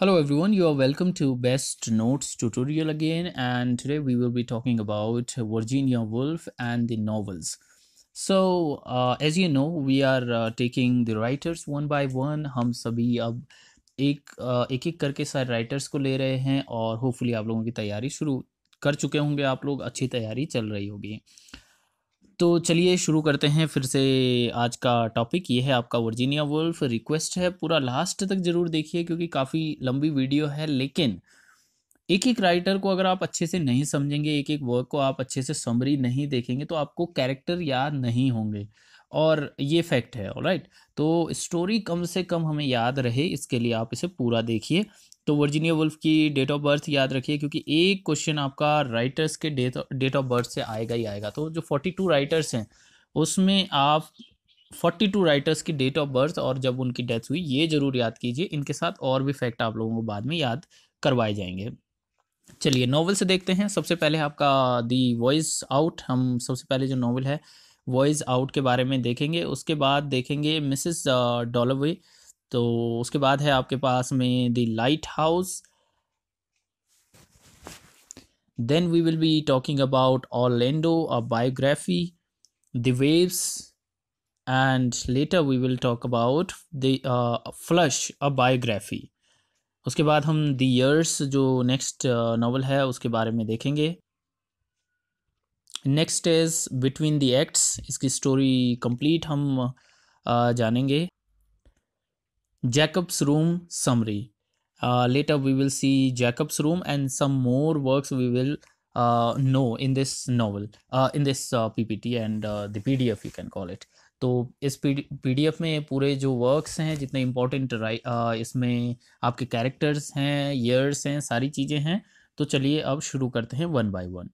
Hello everyone, you are welcome to Best Notes tutorial again and today we will be talking about Virginia Woolf and the novels. So uh, as you know, we are uh, taking the writers one by one. हम सभी अब एक uh, एक एक करके सारे writers को ले रहे हैं और होपफुली आप लोगों की तैयारी शुरू कर चुके होंगे आप लोग अच्छी तैयारी चल रही होगी तो चलिए शुरू करते हैं फिर से आज का टॉपिक ये है आपका वर्जीनिया वुल्फ रिक्वेस्ट है पूरा लास्ट तक ज़रूर देखिए क्योंकि काफ़ी लंबी वीडियो है लेकिन एक एक राइटर को अगर आप अच्छे से नहीं समझेंगे एक एक वर्क को आप अच्छे से समरी नहीं देखेंगे तो आपको कैरेक्टर याद नहीं होंगे और ये फैक्ट है राइट तो स्टोरी कम से कम हमें याद रहे इसके लिए आप इसे पूरा देखिए तो वर्जीनिया वुल्फ की डेट ऑफ बर्थ याद रखिए क्योंकि एक क्वेश्चन आपका राइटर्स के डेट डेट ऑफ बर्थ से आएगा ही आएगा तो जो फोर्टी टू राइटर्स हैं उसमें आप फोर्टी टू राइटर्स की डेट ऑफ बर्थ और जब उनकी डेथ हुई ये जरूर याद कीजिए इनके साथ और भी फैक्ट आप लोगों को बाद में याद करवाए जाएंगे चलिए नॉवल से देखते हैं सबसे पहले आपका दी वॉइस आउट हम सबसे पहले जो नॉवल है वॉइस आउट के बारे में देखेंगे उसके बाद देखेंगे मिसिस डॉलोवे तो उसके बाद है आपके पास में the lighthouse then we will be talking about Orlando a biography the waves and later we will talk about the Flush a biography उसके बाद हम द ईयर्स जो नेक्स्ट नावल uh, है उसके बारे में देखेंगे next is between the acts इसकी स्टोरी कंप्लीट हम uh, जानेंगे Jacob's room summary. Uh, later we will see Jacob's room and some more works we will uh, know in this novel, uh, in this uh, PPT and uh, the PDF you can call it. तो इस P D में पूरे जो works हैं जितने important इसमें आपके characters हैं ईयर्स हैं सारी चीज़ें हैं तो चलिए अब शुरू करते हैं वन बाय वन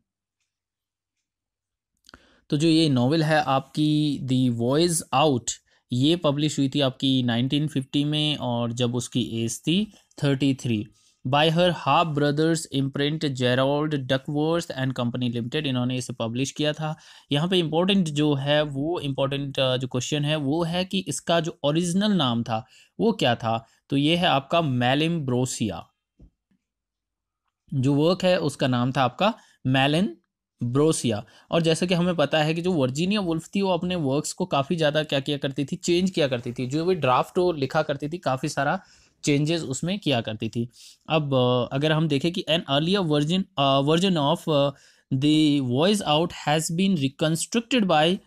तो जो ये नावल है आपकी दी वॉइस आउट ये पब्लिश हुई थी आपकी 1950 में और जब उसकी एज थी 33 by her half brothers imprint Gerald Duckworth and company limited इन्होंने इसे पब्लिश किया था यहाँ पे इम्पोर्टेंट जो है वो इम्पोर्टेंट जो क्वेश्चन है वो है कि इसका जो ओरिजिनल नाम था वो क्या था तो ये है आपका मेलिम ब्रोसिया जो वर्क है उसका नाम था आपका मेलिन ब्रोसिया और जैसे कि हमें पता है कि जो वर्जीनिया वुल्फ थी वो अपने वर्क्स को काफ़ी ज़्यादा क्या किया करती थी चेंज किया करती थी जो भी ड्राफ्ट वो लिखा करती थी काफ़ी सारा चेंजेस उसमें किया करती थी अब अगर हम देखें कि an earlier version version of the voyage out has been reconstructed by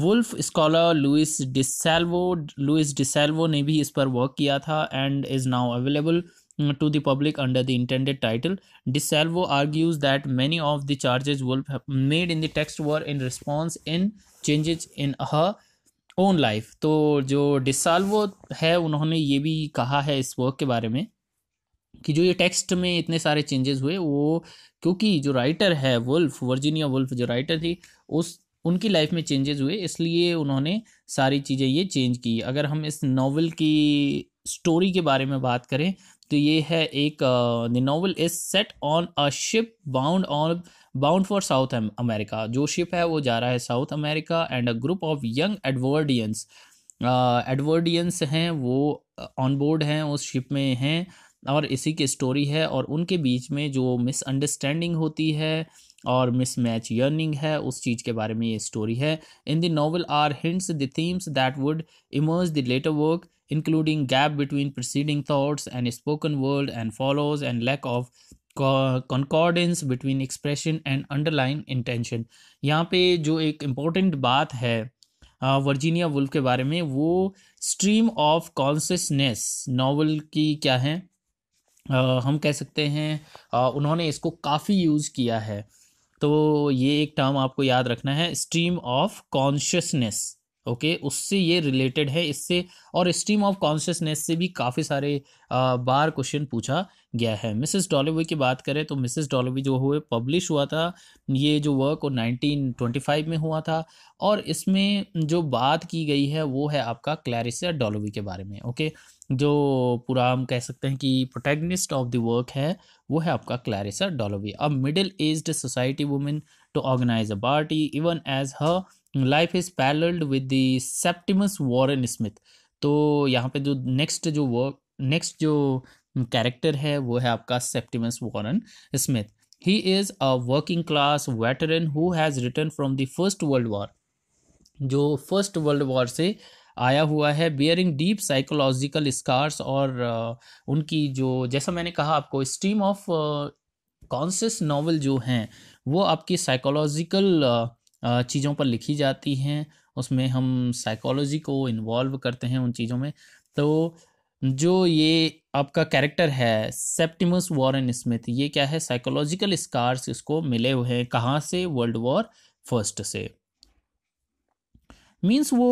Woolf scholar Louise DeSalvo Louise DeSalvo ने भी इस पर वर्क किया था and is now available to the public under the intended title. DeSalvo argues that many of the charges Wolf made in the text were in response in changes in her own life तो जो डिसाल्वो है उन्होंने ये भी कहा है इस work के बारे में कि जो ये टेक्स्ट में इतने सारे चेंजेस हुए वो क्योंकि जो राइटर है वुल्फ वर्जीनिया वुल्फ जो राइटर थी उस उनकी लाइफ में चेंजेस हुए इसलिए उन्होंने सारी चीज़ें ये चेंज की अगर हम इस नावल की स्टोरी के बारे में बात करें तो ये है एक the novel is set on a ship bound on bound for South America जो शिप है वो जा रहा है South America and a group of young Edwardians Edwardians हैं वो ऑन बोर्ड हैं उस शिप में हैं और इसी की स्टोरी है और उनके बीच में जो मिसअंडरस्टैंडिंग होती है और मिस मैच यर्निंग है उस चीज़ के बारे में ये स्टोरी है in the novel are hints the themes that would emerge the later work including gap between preceding thoughts and spoken word and follows and lack of concordance between expression and underlying intention यहाँ पे जो एक important बात है Virginia Woolf के बारे में वो स्ट्रीम ऑफ कॉन्सियसनेस नावल की क्या है uh, हम कह सकते हैं uh, उन्होंने इसको काफ़ी यूज़ किया है तो ये एक टर्म आपको याद रखना है stream of consciousness okay okay, उससे ये रिलेटेड है इससे और स्ट्रीम ऑफ कॉन्शियसनेस से भी काफ़ी सारे बार क्वेश्चन पूछा गया है मिसेस डॉलोवी की बात करें तो मिसेस डॉलोवी जो हुए पब्लिश हुआ था ये जो वर्क वो 1925 में हुआ था और इसमें जो बात की गई है वो है आपका क्लैरिसा डॉलोवी के बारे में ओके जो पूरा हम कह सकते हैं कि प्रोटेगनिस्ट ऑफ द वर्क है वो है आपका क्लैरिसा डॉलोवी अब middle age society women to organise a party even as her life is paralleled with the Septimus Warren Smith तो यहाँ पे जो नेक्स्ट जो वर्क नेक्स्ट जो कैरेक्टर है वो है आपका Septimus Warren Smith he is a working class veteran who has return from the first world war जो फर्स्ट वर्ल्ड वॉर से आया हुआ है बियरिंग डीप साइकोलॉजिकल स्कार्स और uh, उनकी जो जैसा मैंने कहा आपको स्ट्रीम ऑफ कॉन्शियस नॉवल जो हैं वो आपकी साइकोलॉजिकल चीज़ों पर लिखी जाती हैं उसमें हम साइकोलॉजी को इन्वॉल्व करते हैं उन चीज़ों में तो जो ये आपका कैरेक्टर है सेप्टिमस वॉरन स्मिथ ये क्या है साइकोलॉजिकल स्कार्स इसको मिले हुए हैं कहाँ से वर्ल्ड वॉर फर्स्ट से मीन्स वो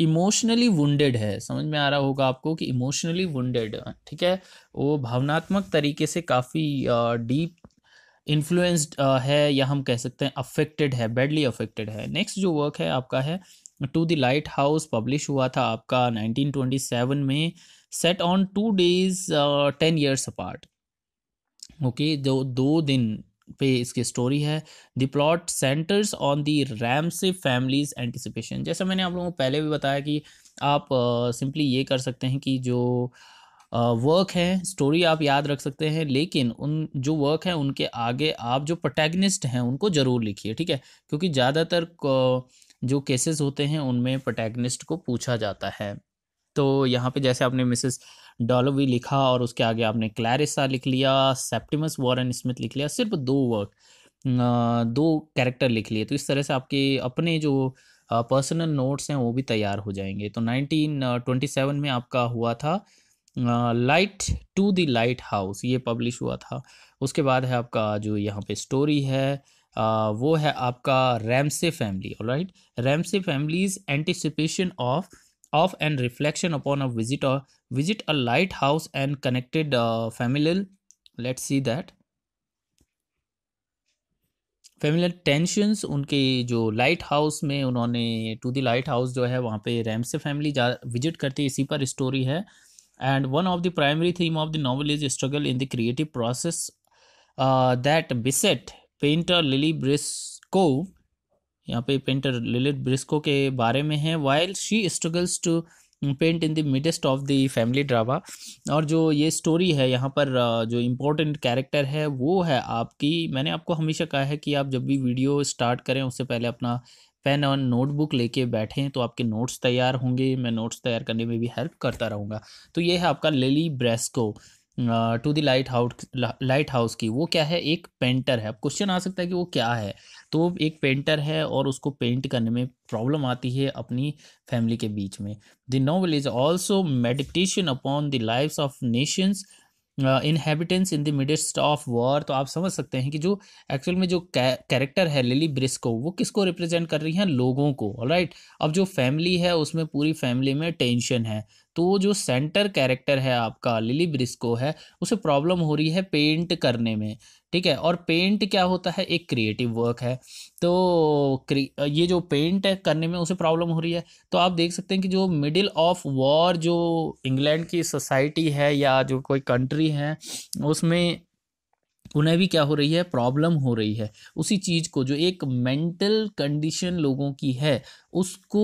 इमोशनली वुंडेड है समझ में आ रहा होगा आपको कि इमोशनली वुंडेड ठीक है वो भावनात्मक तरीके से काफ़ी डीप इन्फ्लुएंस्ड uh, है या हम कह सकते हैं अफेक्टेड है बैडली अफेक्टेड है नेक्स्ट जो वर्क है आपका है to the lighthouse publish हुआ था आपका 1927 में set on two days ten years apart okay जो दो दिन पे इसकी स्टोरी है the plot centres on the Ramsay family's anticipation जैसा मैंने आप लोगों को पहले भी बताया कि आप सिंपली uh, ये कर सकते हैं कि जो uh, वर्क हैं स्टोरी आप याद रख सकते हैं लेकिन उन जो वर्क हैं उनके आगे आप जो प्रोटैगनिस्ट हैं उनको ज़रूर लिखिए ठीक है क्योंकि ज़्यादातर जो केसेस होते हैं उनमें प्रोटैगनिस्ट को पूछा जाता है तो यहाँ पे जैसे आपने मिसेस डॉलोवी लिखा और उसके आगे आपने क्लैरिसा लिख लिया सेप्टिमस वॉरन स्मिथ लिख लिया सिर्फ दो वर्क दो कैरेक्टर लिख लिए तो इस तरह से आपके अपने जो पर्सनल नोट्स हैं वो भी तैयार हो जाएंगे तो नाइनटीन ट्वेंटी सेवन में आपका हुआ था light to the lighthouse ये पब्लिश हुआ था उसके बाद है आपका जो यहाँ पे स्टोरी है वो है आपका Ramsay family right Ramsay family's anticipation of of and reflection upon a visit visit a lighthouse and connected familial let see that familiar tensions उनके जो लाइट हाउस में उन्होंने टू द लाइट हाउस जो है वहाँ पे Ramsay family जा visit करती है इसी पर स्टोरी है and one of the primary theme of the novel is struggle in the creative process uh, that beset painter lily यहाँ पे पेंटर लिलिट ब्रिस्को के बारे में है while she struggles to paint in the midst of the family drama और जो ये story है यहाँ पर uh, जो इम्पोर्टेंट कैरेक्टर है वो है आपकी मैंने आपको हमेशा कहा है कि आप जब भी वीडियो स्टार्ट करें उससे पहले अपना पेन और नोटबुक लेके हैं तो आपके नोट्स तैयार होंगे मैं नोट्स तैयार करने में भी हेल्प करता रहूँगा तो ये है आपका Lily Briscoe to the lighthouse lighthouse की वो क्या है एक पेंटर है अब क्वेश्चन आ सकता है कि वो क्या है तो वो एक पेंटर है और उसको पेंट करने में प्रॉब्लम आती है अपनी फैमिली के बीच में the novel is also meditation upon the life of nations inhabitants in the midst of war तो आप समझ सकते हैं कि जो एक्चुअल में जो कैरेक्टर है लिली ब्रिस्को वो किसको रिप्रेजेंट कर रही हैं लोगों को राइट right? अब जो फैमिली है उसमें पूरी फैमिली में टेंशन है तो जो सेंटर कैरेक्टर है आपका लिली ब्रिस्को है उसे प्रॉब्लम हो रही है पेंट करने में ठीक है और पेंट क्या होता है एक क्रिएटिव वर्क है तो ये जो पेंट है करने में उसे प्रॉब्लम हो रही है तो आप देख सकते हैं कि जो मिडिल ऑफ वॉर जो इंग्लैंड की सोसाइटी है या जो कोई कंट्री है उसमें उन्हें भी क्या हो रही है प्रॉब्लम हो रही है उसी चीज़ को जो एक मेंटल कंडीशन लोगों की है उसको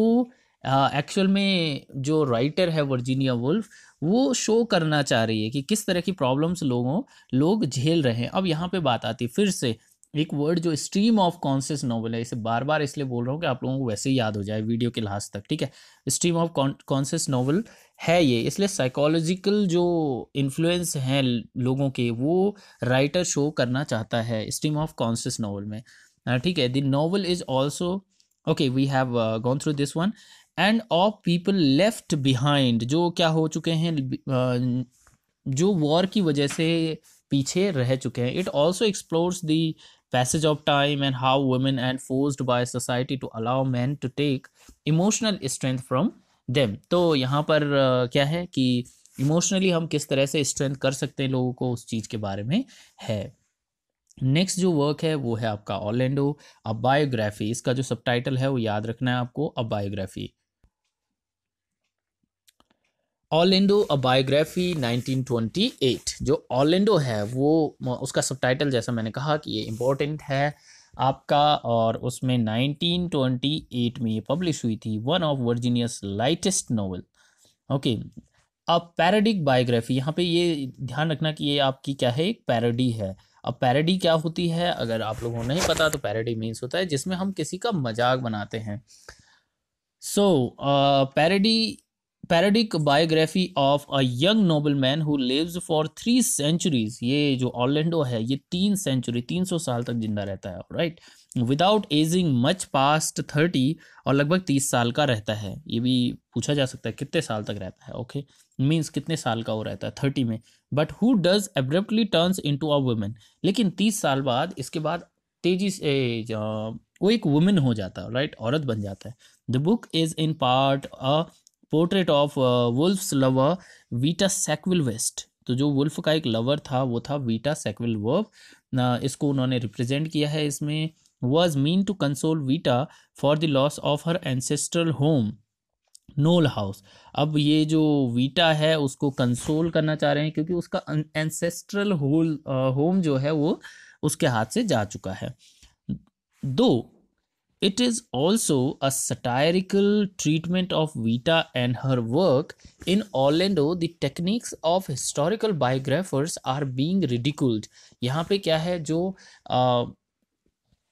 एक्चुअल uh, में जो राइटर है वर्जीनिया वुल्फ वो शो करना चाह रही है कि किस तरह की प्रॉब्लम्स लोगों लोग झेल रहे हैं अब यहाँ पे बात आती है फिर से एक वर्ड जो स्ट्रीम ऑफ कॉन्शियस नॉवल है इसे बार बार इसलिए बोल रहा हूँ कि आप लोगों को वैसे ही याद हो जाए वीडियो के लास्ट तक ठीक है स्ट्रीम ऑफ कॉन्शियस नॉवल है ये इसलिए साइकोलॉजिकल जो इन्फ्लुएंस हैं लोगों के वो राइटर शो करना चाहता है स्ट्रीम ऑफ कॉन्शियस नॉवल में ठीक है the novel is also okay we have gone through this one and of people left behind जो क्या हो चुके हैं जो वॉर की वजह से पीछे रह चुके हैं it also explores the passage of time and how women are forced by society to allow men to take emotional strength from them तो यहाँ पर क्या है कि इमोशनली हम किस तरह से स्ट्रेंथ कर सकते हैं लोगों को उस चीज़ के बारे में है नेक्स्ट जो वर्क है वो है आपका ऑलैंडो अ बायोग्राफी इसका जो सब है वो याद रखना है आपको अ बायोग्राफी ऑलेंडो अ बायोग्राफी 1928 जो ऑलेंडो है वो उसका टाइटल जैसा मैंने कहा कि ये इम्पोर्टेंट है आपका और उसमें 1928 में ये पब्लिश हुई थी one of Virginia's latest novel okay अब पैराडिक बायोग्राफी यहाँ पे ये ध्यान रखना कि ये आपकी क्या है एक पैरडी है अब पैरडी क्या होती है अगर आप लोगों को नहीं पता तो पैरडी मीन्स होता है जिसमें हम किसी का मजाक बनाते हैं so so, parody uh, parodic biography of a young noble man who lives for three centuries ये जो ऑलेंडो है ये तीन सेंचुरी तीन सौ साल तक जिंदा रहता है right without ageing much past thirty और लगभग तीस साल का रहता है ये भी पूछा जा सकता है कितने साल तक रहता है ओके मीन्स कितने साल का वो रहता है थर्टी में but who does abruptly turns into a woman लेकिन तीस साल बाद इसके बाद तेजी से वो एक वुमेन हो जाता है राइट औरत बन जाता है the book is in part a portrait of Woolf's lover Vita Sackville West तो जो वुल्फ का एक लवर था वो था वीटा सेक्विल वर्व इसको उन्होंने रिप्रेजेंट किया है इसमें was meant to console Vita for the loss of her ancestral home Knole House अब ये जो वीटा है उसको कंसोल करना चाह रहे हैं क्योंकि उसका अं, एंसेस्ट्रल होल होम जो है वो उसके हाथ से जा चुका है दो It is also a satirical treatment of Vita and her work. In Orlando, the techniques of historical biographers are being ridiculed. यहाँ पे क्या है जो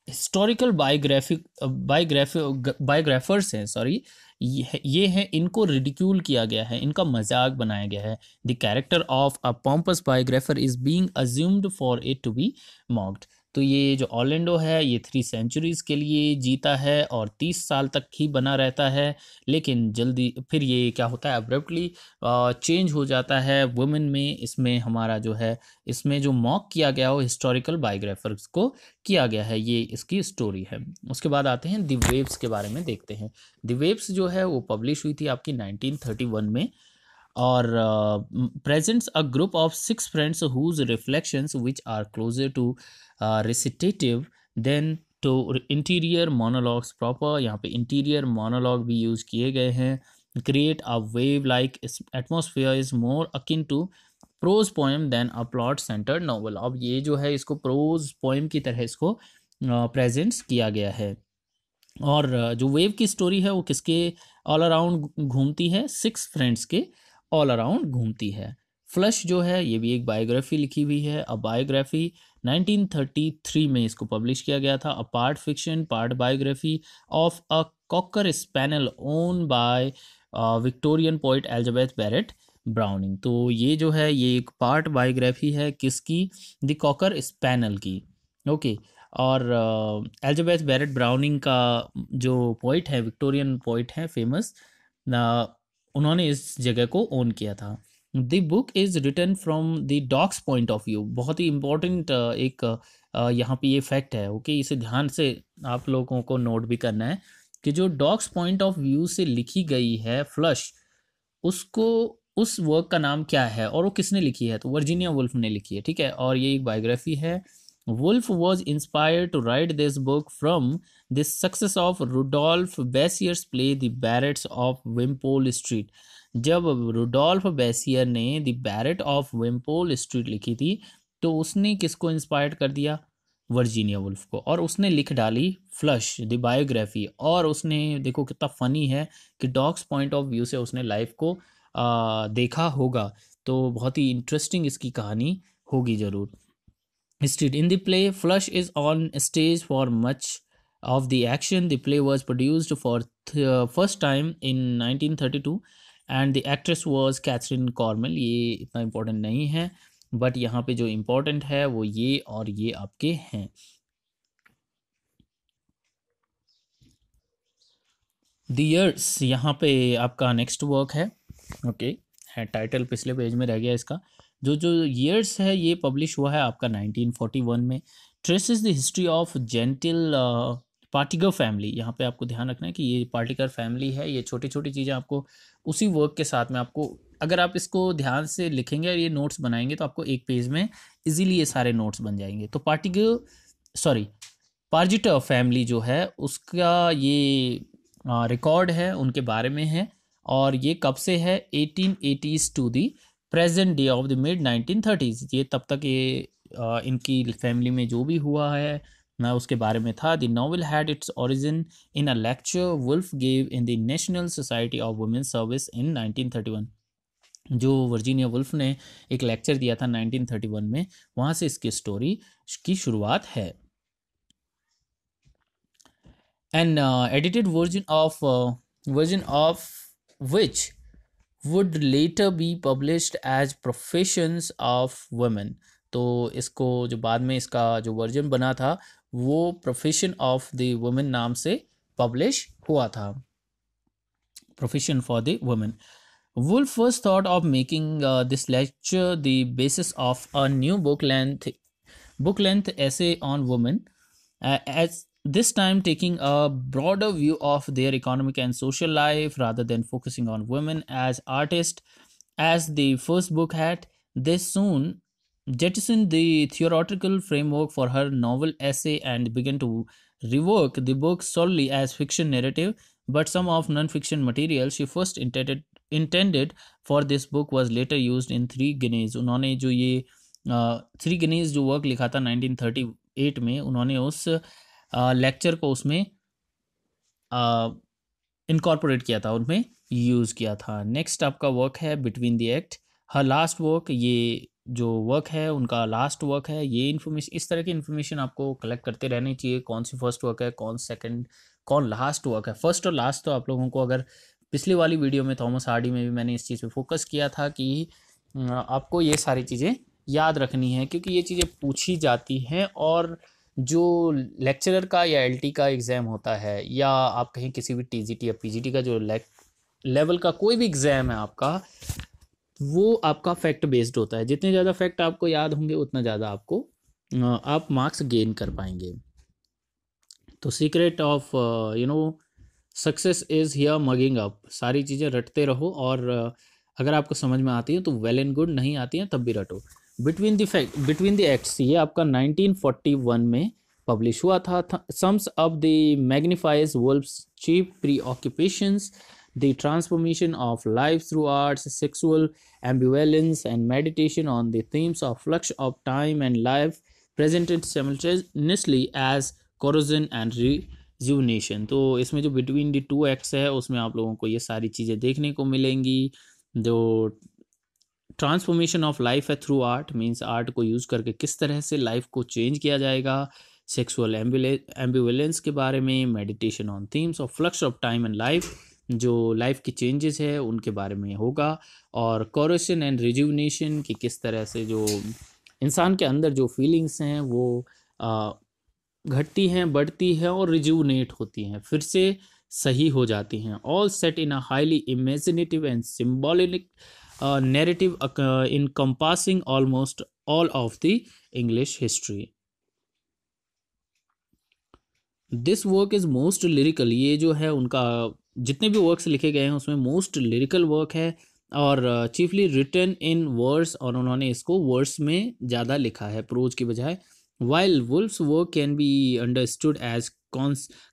हिस्टोरिकल बायोग्राफिक बायोग्राफी बायोग्राफर्स हैं सॉरी ये, ये हैं इनको रिडिक्यूल किया गया है इनका मजाक बनाया गया है the character of a pompous biographer is being assumed for it to be mocked तो ये जो ऑलेंडो है ये थ्री सेंचुरीज़ के लिए जीता है और तीस साल तक ही बना रहता है लेकिन जल्दी फिर ये क्या होता है अब्रप्टली चेंज हो जाता है वुमेन में इसमें हमारा जो है इसमें जो मॉक किया गया हो हिस्टोरिकल बायोग्राफर्स को किया गया है ये इसकी स्टोरी है उसके बाद आते हैं दि वेब्स के बारे में देखते हैं दि वेब्स जो है वो पब्लिश हुई थी आपकी नाइनटीन में और presents a group of six friends whose reflections which are closer to recitative than to तो इंटीरियर मोनोलॉग्स प्रॉपर यहाँ पे इंटीरियर मोनोलॉग भी यूज़ किए गए हैं create a wave like atmosphere is more akin to prose poem than a plot centre novel अब ये जो है इसको प्रोज पोएम की तरह इसको प्रेजेंट्स uh, किया गया है और uh, जो वेव की स्टोरी है वो किसके ऑल अराउंड घूमती है सिक्स फ्रेंड्स के ऑल अराउंड घूमती है फ्लश जो है ये भी एक बायोग्राफी लिखी हुई है अ बायोग्राफी 1933 में इसको पब्लिश किया गया था a part fiction part biography of a cocker spaniel own by Victorian poet Elizabeth Barrett Browning तो ये जो है ये एक पार्ट बायोग्राफी है किसकी द कॉकर स्पैनल की ओके और एल्जबेथ बैरेट ब्राउनिंग का जो पोइट है विक्टोरियन पोइट है फेमस uh, उन्होंने इस जगह को ओन किया था the book is written from the dog's point of view बहुत ही इंपॉर्टेंट uh, एक uh, यहाँ पे ये फैक्ट है ओके इसे ध्यान से आप लोगों को नोट भी करना है कि जो डॉग्स पॉइंट ऑफ व्यू से लिखी गई है फ्लश उसको उस वर्क का नाम क्या है और वो किसने लिखी है तो वर्जीनिया वुल्फ ने लिखी है ठीक है और ये एक बायोग्राफी है Woolf was inspire to write this book from this success of Rudolf Besier's play the Barretts of Wimpole Street जब रुडोल्फ बेसियर ने the Barrett of Wimpole Street लिखी थी तो उसने किसको इंस्पायर्ड कर दिया वर्जीनिया वुल्फ को और उसने लिख डाली फ्लश द बायोग्राफी और उसने देखो कितना फ़नी है कि डॉग्स पॉइंट ऑफ व्यू से उसने लाइफ को आ, देखा होगा तो बहुत ही इंटरेस्टिंग इसकी कहानी होगी ज़रूर street in the play Flush is on stage for much of the action the play was produced for first time in nineteen thirty two and the actress was Katharine Cornell ये इतना important नहीं है but यहाँ पे जो important है वो ये और ये आपके हैं दर्स यहाँ पे आपका नेक्स्ट वर्क है ओके है टाइटल पिछले पेज में रह गया इसका जो जो ईयर्स है ये पब्लिश हुआ है आपका 1941 में traces the history of gentle Pargiter family यहाँ पे आपको ध्यान रखना है कि ये पार्टिकर फैमिली है ये छोटी छोटी चीज़ें आपको उसी वर्क के साथ में आपको अगर आप इसको ध्यान से लिखेंगे और ये नोट्स बनाएंगे तो आपको एक पेज में इजीली ये सारे नोट्स बन जाएंगे तो पार्टिकल सॉरी पार्जिटर फैमिली जो है उसका ये रिकॉर्ड है उनके बारे में है और ये कब से है eighteen eighties to the present day of the mid nineteen thirties ये तब तक ये आ, इनकी फैमिली में जो भी हुआ है ना उसके बारे में था the novel had its origin in a lecture Woolf gave in the National Society of Women Service in 1931 जो वर्जीनिया वुल्फ ने एक लेक्चर दिया था 1931 में वहाँ से इसकी स्टोरी की शुरुआत है an edited version of version of which would later be published as professions of women तो इसको जो बाद में इसका जो वर्जन बना था वो profession of the वुमेन नाम से पब्लिश हुआ था Profession for the women Wool first thought of making uh, this lecture the basis of a new book length book length essay on women uh, as this time taking a broader view of their economic and social life rather than focusing on women as artists as the first book had they soon jettisoned the theoretical framework for her novel essay and began to rework the book solely as fiction narrative, but some of non-fiction material she first intended intended for this book was later used in three guineas. उन्होंने जो ये three Guinness जो work लिखा था 1938 में उन्होंने उस lecture को उसमें इनकॉर्पोरेट किया था उनमें यूज़ किया था नेक्स्ट आपका वर्क है between the act her last work ये जो वर्क है उनका लास्ट वर्क है ये इन्फॉर्मेशन इस तरह की इन्फॉर्मेशन आपको कलेक्ट करते रहनी चाहिए कौन सी फर्स्ट वर्क है कौन सेकंड कौन लास्ट वर्क है फर्स्ट और लास्ट तो आप लोगों को अगर पिछली वाली वीडियो में थॉमस हार्डी में भी मैंने इस चीज़ पे फोकस किया था कि आपको ये सारी चीज़ें याद रखनी है क्योंकि ये चीज़ें पूछी जाती हैं और जो लेक्चरर का या एल का एग्ज़ाम होता है या आप कहीं किसी भी टी या पी का जो लेवल का कोई भी एग्ज़ाम है आपका वो आपका फैक्ट बेस्ड होता है जितने ज़्यादा फैक्ट आपको याद होंगे उतना ज़्यादा आपको आप मार्क्स गेन कर पाएंगे तो secret of you know success is here mugging up सारी चीज़ें रटते रहो और अगर आपको समझ में आती है तो वेल एंड गुड नहीं आती हैं तब भी रटो between the fact between the acts ये आपका 1941 में पब्लिश हुआ था, sums of the magnifies world chief preoccupations the transformation of life through arts, sexual ambivalence, and meditation on the themes of flux of time and life presented simultaneously as corrosion and rejuvenation. तो इसमें जो between the two acts है उसमें आप लोगों को ये सारी चीज़ें देखने को मिलेंगी जो ट्रांसफॉर्मेशन ऑफ लाइफ है थ्रू आर्ट मीन्स आर्ट को यूज़ करके किस तरह से लाइफ को चेंज किया जाएगा सेक्सुअल एम्बुलेंस के बारे में meditation on themes of flux of time and life जो लाइफ के चेंजेस है उनके बारे में होगा और कॉरेशन एंड रिज्यूनेशन की किस तरह से जो इंसान के अंदर जो फीलिंग्स हैं वो घटती हैं बढ़ती हैं और रिज्यूनेट होती हैं फिर से सही हो जाती हैं all set in a highly imaginative and symbolic narrative encompassing almost all of the English history this work is most lyrical ये जो है उनका जितने भी वर्क्स लिखे गए हैं उसमें मोस्ट लिरिकल वर्क है और चीफली रिटर्न इन वर्ड्स और उन्होंने इसको वर्ड्स में ज़्यादा लिखा है प्रोज के बजाय while Woolf's work can be understood as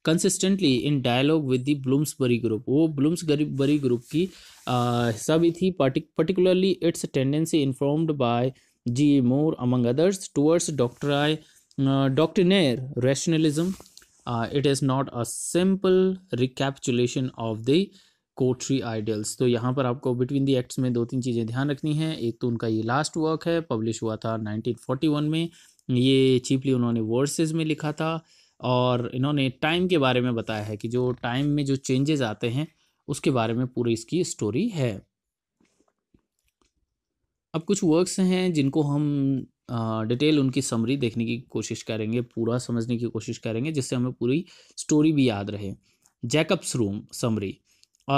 consistently in dialogue with the Bloomsbury group वो ब्लूम्स बरी ग्रुप की uh, हिस्सा भी थी particularly its tendency informed by G Moore among others towards doctor I doctrinaire rationalism uh, it is not a simple recapitulation of the coterie ideals तो यहाँ पर आपको between the acts में दो तीन चीज़ें ध्यान रखनी है एक तो उनका ये लास्ट वर्क है पब्लिश हुआ था 1941 में ये चीपली उन्होंने वर्सेस में लिखा था और इन्होंने टाइम के बारे में बताया है कि जो टाइम में जो चेंजेस आते हैं उसके बारे में पूरी इसकी स्टोरी है अब कुछ वर्क्स हैं जिनको हम डिटेल उनकी समरी देखने की कोशिश करेंगे पूरा समझने की कोशिश करेंगे जिससे हमें पूरी स्टोरी भी याद रहे Jacob's Room summary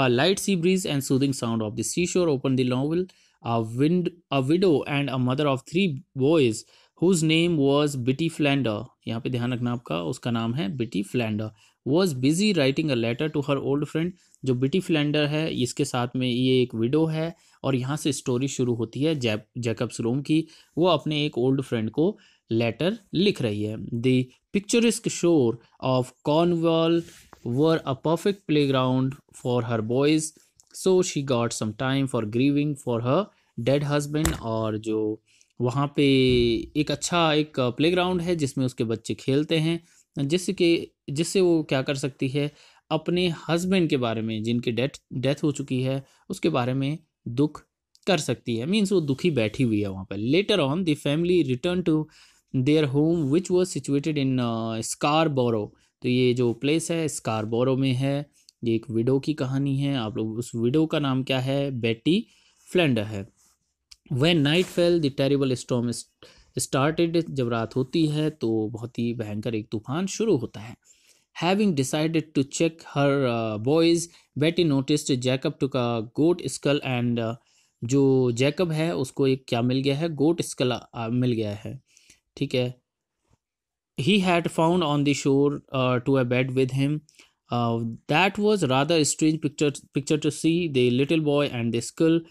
light sea breeze and soothing sound of the sea shore open the novel a widow and a mother of three boys whose name was Betty Flanders यहाँ पे ध्यान रखना आपका उसका नाम है Betty Flanders was busy writing a letter to her old friend जो Betty Flanders है इसके साथ में ये एक विडो है और यहाँ से स्टोरी शुरू होती है जैप जैकब्स रूम की वो अपने एक ओल्ड फ्रेंड को लेटर लिख रही है the picturesque shore of Cornwall were a perfect playground for her boys so she got some time for grieving for her dead husband और जो वहाँ पे एक अच्छा एक प्ले ग्राउंड है जिसमें उसके बच्चे खेलते हैं जिसके जिससे वो क्या कर सकती है अपने हस्बैंड के बारे में जिनकी डेथ डेथ हो चुकी है उसके बारे में दुख कर सकती है मीन्स वो दुखी बैठी हुई है वहाँ पर letter on the family return to their home which was situated in Scarborough तो ये जो प्लेस है स्कार बोरो में है ये एक विडो की कहानी है आप लोग उस विडो का नाम क्या है बेटी फ्लेंडर है when night fell the terrible storm started जब रात होती है तो बहुत ही भयंकर एक तूफान शुरू होता है having decided to check her boys Betty notice Jacob took a goat skull and जो जैकब है उसको एक क्या मिल गया है गोट स्कल uh, मिल गया है ठीक है he had found on the shore to a bed with him that was rather strange picture picture to see the little boy and the skull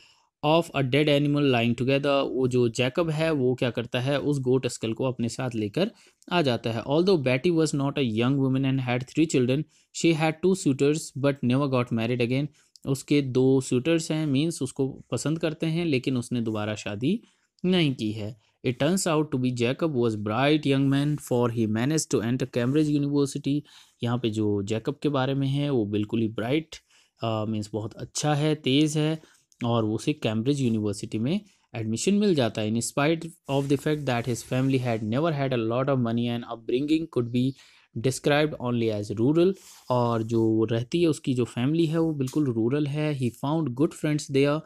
of a dead animal lying together वो जो Jacob है वो क्या करता है उस गोट school को अपने साथ लेकर आ जाता है although Betty was not a young woman and had three children she had two suitors but never got married again उसके दो सूटर्स हैं मीन्स उसको पसंद करते हैं लेकिन उसने दोबारा शादी नहीं की है it turns out to be Jacob was bright young man for he manage to enter Cambridge University यहाँ पे जो जैकब के बारे में है वो बिल्कुल ही ब्राइट मीन्स uh, बहुत अच्छा है तेज़ है और उसे कैम्ब्रिज यूनिवर्सिटी में एडमिशन मिल जाता है in spite of the fact that his family had never had a lot of money and upbringing could be described only as rural और जो रहती है उसकी जो फैमिली है वो बिल्कुल रूरल है he found good friends there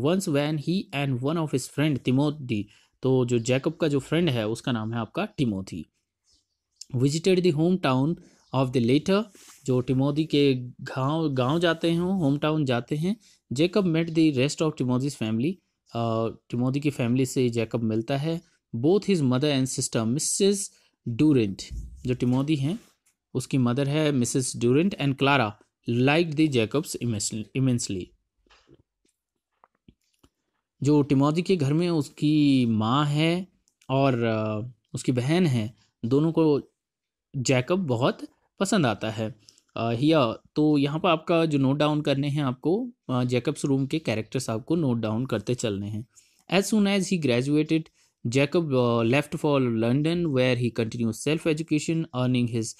once when he and one of his friend Timothy तो जो जैकब का जो फ्रेंड है उसका नाम है आपका Timothy visited the home town of the latter जो टिमोदी के गांव गांव जाते हैं होम टाउन जाते हैं Jacob met the rest of Timothy's family Timothy की फैमिली से जैकब मिलता है both his mother and sister Mrs Durrant जो टिमोदी हैं उसकी मदर है Mrs Durrant and Clara like the Jacob's immensely जो टिमोदी के घर में उसकी माँ है और uh, उसकी बहन है दोनों को जैकब बहुत पसंद आता है हिया तो यहाँ पर आपका जो नोट डाउन करने हैं आपको जैकब्स रूम के कैरेक्टर्स आपको नोट डाउन करते चलने हैं as soon as he graduated Jacob left for London where he continue self education earning his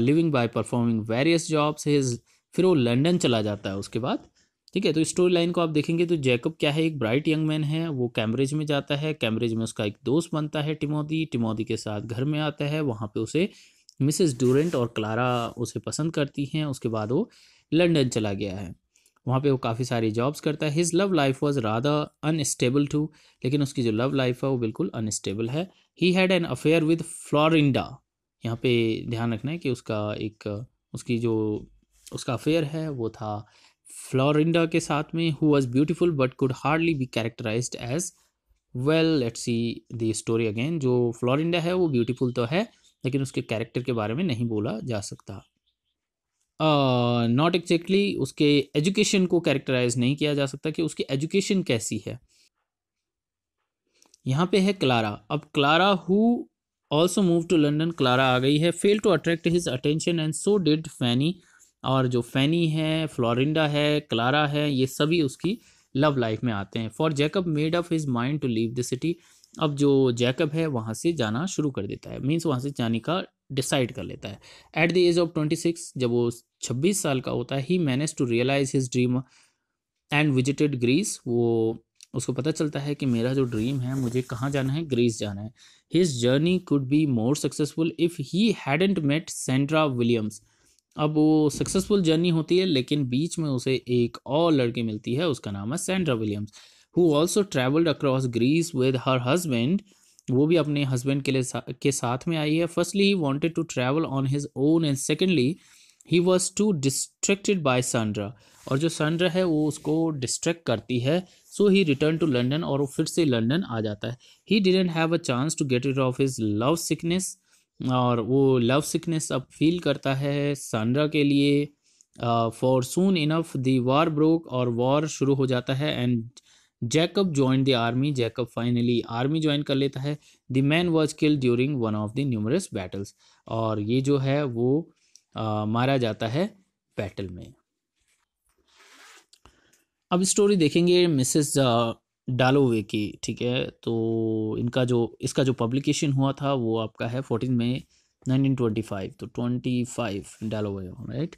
living by performing various jobs his फिर वो लंडन चला जाता है उसके बाद ठीक है तो स्टोरी लाइन को आप देखेंगे तो जैकब क्या है एक ब्राइट यंग मैन है वो कैम्ब्रिज में जाता है कैम्ब्रिज में उसका एक दोस्त बनता है टिमोदी टिमोदी के साथ घर में आता है वहाँ पे उसे मिसेस डूरेंट और क्लारा उसे पसंद करती हैं उसके बाद वो लंदन चला गया है वहाँ पे वो काफ़ी सारी जॉब्स करता है his love life was rather unstable too लेकिन उसकी जो लव लाइफ है वो बिल्कुल अनस्टेबल है he had an affair with Florinda यहाँ पे ध्यान रखना है कि उसका एक उसकी जो उसका अफेयर है वो था फ्लोरिंडा के साथ में who was beautiful but could hardly be characterise as well let's see the story again जो फ्लोरिंडा है वो ब्यूटीफुल तो है लेकिन उसके कैरेक्टर के बारे में नहीं बोला जा सकता नॉट uh, एक्जैक्टली exactly उसके एजुकेशन को कैरेक्टराइज नहीं किया जा सकता कि उसकी एजुकेशन कैसी है यहाँ पे है क्लारा अब Clara who also move to London Clara आ गई है fail to attract his attention and so did Fanny और जो फैनी है फ्लोरिंडा है क्लारा है ये सभी उसकी लव लाइफ में आते हैं for Jacob made up his mind to leave the city अब जो जैकब है वहाँ से जाना शुरू कर देता है मीन्स वहाँ से जाने का डिसाइड कर लेता है at the age of twenty six जब वो छब्बीस साल का होता है he manage to realise his dream and visited Greece वो उसको पता चलता है कि मेरा जो ड्रीम है मुझे कहाँ जाना है ग्रीस जाना है his journey could be more successful if he hadn't met Sandra Williams अब वो सक्सेसफुल जर्नी होती है लेकिन बीच में उसे एक और लड़की मिलती है उसका नाम है Sandra Williams who also travelled across Greece with her husband वो भी अपने हस्बैंड के लिए सा, के साथ में आई है firstly he wanted to travel on his own and secondly he was too distracted by Sandra और जो सनरा है वो उसको डिस्ट्रैक्ट करती है so he return to London और वो फिर से लंडन आ जाता है he didn't have a chance to get it of his love sickness और वो लव सिकनेस अब फील करता है सनरा के लिए for soon enough the war broke और वॉर शुरू हो जाता है and Jacob join the army Jacob finally army join कर लेता है the man was killed during one of the numerous battles और ये जो है वो आ, मारा जाता है बैटल में अब स्टोरी देखेंगे मिसेस डालोवे की ठीक है तो इनका जो इसका जो पब्लिकेशन हुआ था वो आपका है फोर्टीन मई 1925 तो 25 फाइव डालो हुए राइट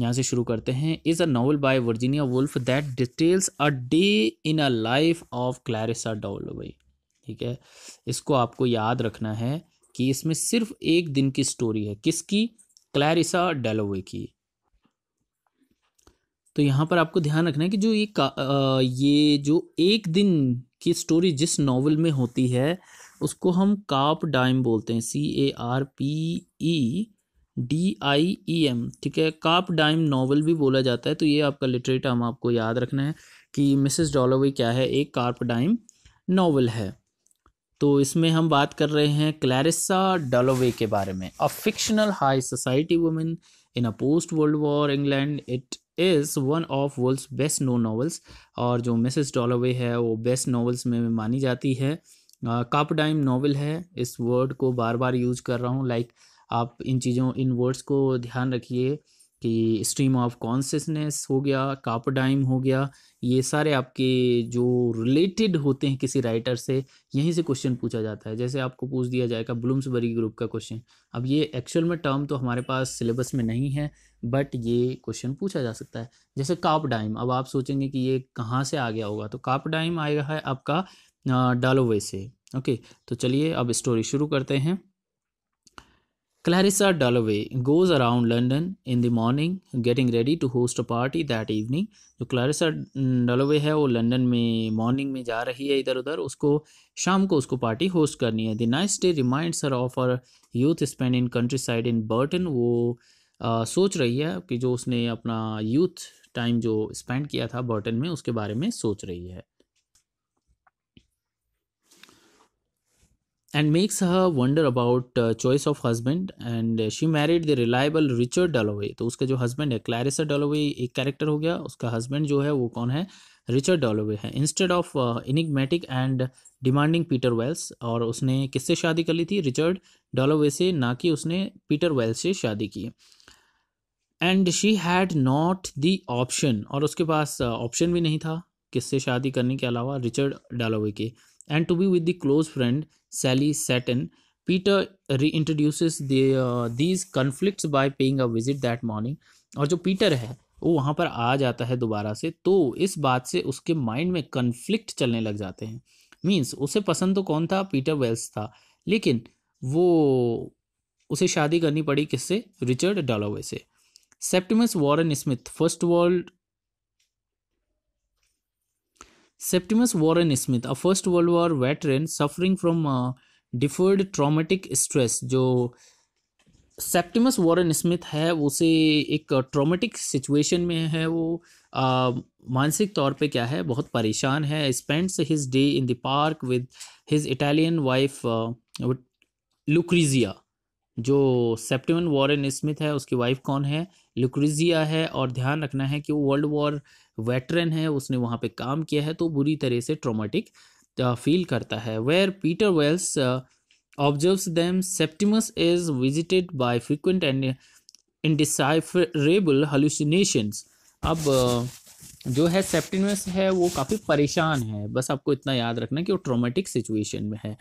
यहाँ से शुरू करते हैं is a novel by Virginia Woolf that details a day in a life of Clarissa Dalloway ठीक है इसको आपको याद रखना है कि इसमें सिर्फ एक दिन की स्टोरी है किसकी क्लैरिसा डेलोवे की तो यहाँ पर आपको ध्यान रखना है कि जो ये का, आ, ये जो एक दिन की स्टोरी जिस नावल में होती है उसको हम काप डाइम बोलते हैं C A R P E D I E M ठीक है काप डाइम नावल भी बोला जाता है तो ये आपका लिटरेट हम आपको याद रखना है कि मिसेस डॉलोवे क्या है एक कार्प डाइम नावल है तो इसमें हम बात कर रहे हैं क्लैरिसा डॉलोवे के बारे में a fictional high society women in a post world war England it is one of world's best no novels और जो मिसेस डॉलोवे है वो बेस्ट नावल्स में मानी जाती है काप डाइम नॉवल है इस वर्ड को बार बार यूज कर रहा हूँ लाइक आप इन चीज़ों इन वर्ड्स को ध्यान रखिए कि स्ट्रीम ऑफ कॉन्सियसनेस हो गया काप डाइम हो गया ये सारे आपके जो रिलेटेड होते हैं किसी राइटर से यहीं से क्वेश्चन पूछा जाता है जैसे आपको पूछ दिया जाएगा ब्लूम्सबरी ग्रुप का क्वेश्चन अब ये एक्चुअल में टर्म तो हमारे पास सिलेबस में नहीं है बट ये क्वेश्चन पूछा जा सकता है जैसे काप डाइम अब आप सोचेंगे कि ये कहाँ से आ गया होगा तो काप डाइम आएगा है आपका डालोवे से ओके तो चलिए अब स्टोरी शुरू करते हैं Clarissa Dalloway goes around London in the morning getting ready to host a party that evening जो क्लैरिसा डलोवे है वो लंदन में मॉर्निंग में जा रही है इधर उधर उसको शाम को उसको पार्टी होस्ट करनी है the nice day reminds her of her youth spend in countryside in Bourton वो आ, सोच रही है कि जो उसने अपना यूथ टाइम जो स्पेंड किया था बर्टन में उसके बारे में सोच रही है and makes her wonder about uh, choice of husband and uh, she married the reliable Richard Dalloway तो उसका जो हस्बैंड है क्लैरिसा डलोवे एक कैरेक्टर हो गया उसका हस्बैंड जो है वो कौन है रिचर्ड डॉलोवे है instead of enigmatic and demanding Peter Walsh और उसने किससे शादी कर ली थी रिचर्ड डॉलोवे से ना कि उसने पीटर वेल्स से शादी की and she had not the option और उसके पास ऑप्शन uh, भी नहीं था किससे शादी करने के अलावा रिचर्ड डॉलोवे के and to be with the close friend Sally Satin. Peter reintroduces the, uh, these conflicts by paying a visit that morning. और जो पीटर है वो वहाँ पर आ जाता है दोबारा से तो इस बात से उसके माइंड में कन्फ्लिक्ट चलने लग जाते हैं मीन्स उसे पसंद तो कौन था पीटर वेल्स था लेकिन वो उसे शादी करनी पड़ी किससे रिचर्ड डालोवे से Septimus Warren Smith first world Septimus Warren Smith a first world war veteran suffering from deferred traumatic stress जो सेप्टिमस वॉरन स्मिथ है उसे एक ट्रॉमेटिक uh, सिचुएशन में है वो uh, मानसिक तौर पे क्या है बहुत परेशान है spends his day in the park with his Italian wife Lucrezia जो सेप्टिमन वॉरन स्मिथ है उसकी वाइफ कौन है लुक्रिजिया है और ध्यान रखना है कि वो वर्ल्ड वॉर वेटरन है उसने वहाँ पे काम किया है तो बुरी तरह से ट्रोमेटिक फील करता है where Peter Walsh observes them Septimus is visited by frequent and indecipherable hallucinations अब जो है सेप्टिमस है वो काफ़ी परेशान है बस आपको इतना याद रखना कि वो ट्रोमेटिक सिचुएशन में है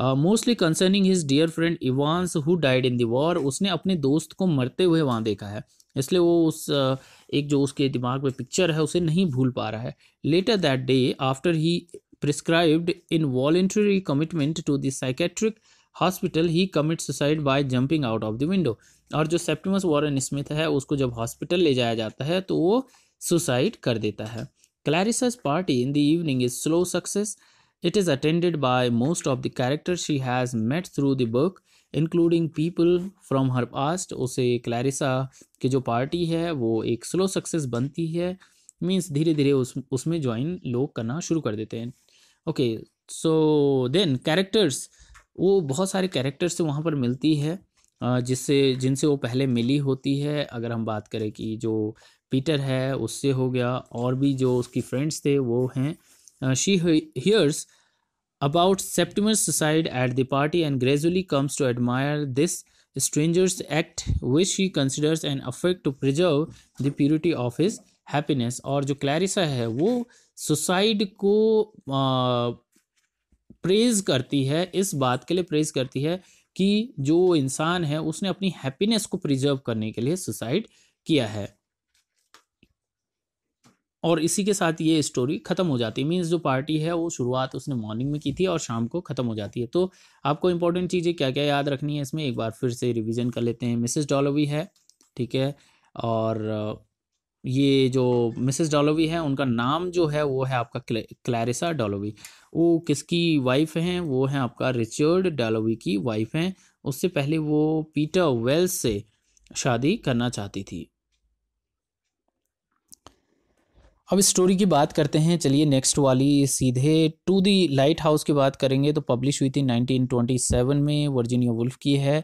mostly concerning his dear friend Evans who died in war उसने अपने दोस्त को मरते हुए वहाँ देखा है इसलिए वो उस uh, एक जो उसके दिमाग में पिक्चर है उसे नहीं भूल पा रहा है later that day after he prescribed involuntary commitment to psychiatric hospital he commit suicide by jumping out of the window और जो सेप्टिमस वॉरन स्मिथ है उसको जब हॉस्पिटल ले जाया जाता है तो वो सुसाइड कर देता है Clarissa's party in the evening is slow success It is attended by most of the characters she has met through the book, including people from her past उसे क्लैरिसा की जो पार्टी है वो एक स्लो सक्सेस बनती है means धीरे धीरे उस उसमें ज्वाइन लोग करना शुरू कर देते हैं ओके सो देन कैरेक्टर्स वो बहुत सारे कैरेक्टर्स से वहाँ पर मिलती है जिससे जिनसे वो पहले मिली होती है अगर हम बात करें कि जो पीटर है उससे हो गया और भी जो उसकी फ्रेंड्स थे वो हैं she he hears about Septimus' suicide at the party and gradually comes to admire this stranger's act, which she considers an effort to preserve the purity of his happiness. और जो क्लैरिसा है वो suicide को praise करती है इस बात के लिए प्रेज करती है कि जो इंसान है उसने अपनी हैप्पीनेस को प्रिजर्व करने के लिए सुसाइड किया है और इसी के साथ ये स्टोरी ख़त्म हो जाती है मीन्स जो पार्टी है वो शुरुआत उसने मॉर्निंग में की थी और शाम को ख़त्म हो जाती है तो आपको इंपॉर्टेंट चीज़ें क्या क्या याद रखनी है इसमें एक बार फिर से रिविज़न कर लेते हैं मिसेस डॉलोवी है ठीक है और ये जो मिसेस डॉलोवी है उनका नाम जो है वो है आपका क्लैरिसा डॉलोवी वो किसकी वाइफ हैं वो हैं आपका रिचर्ड डॉलोवी की वाइफ हैं उससे पहले वो पीटर वेल्स से शादी करना चाहती थी अब स्टोरी की बात करते हैं चलिए नेक्स्ट वाली सीधे टू दी लाइट हाउस की बात करेंगे तो पब्लिश हुई थी 1927 में वर्जीनिया वुल्फ की है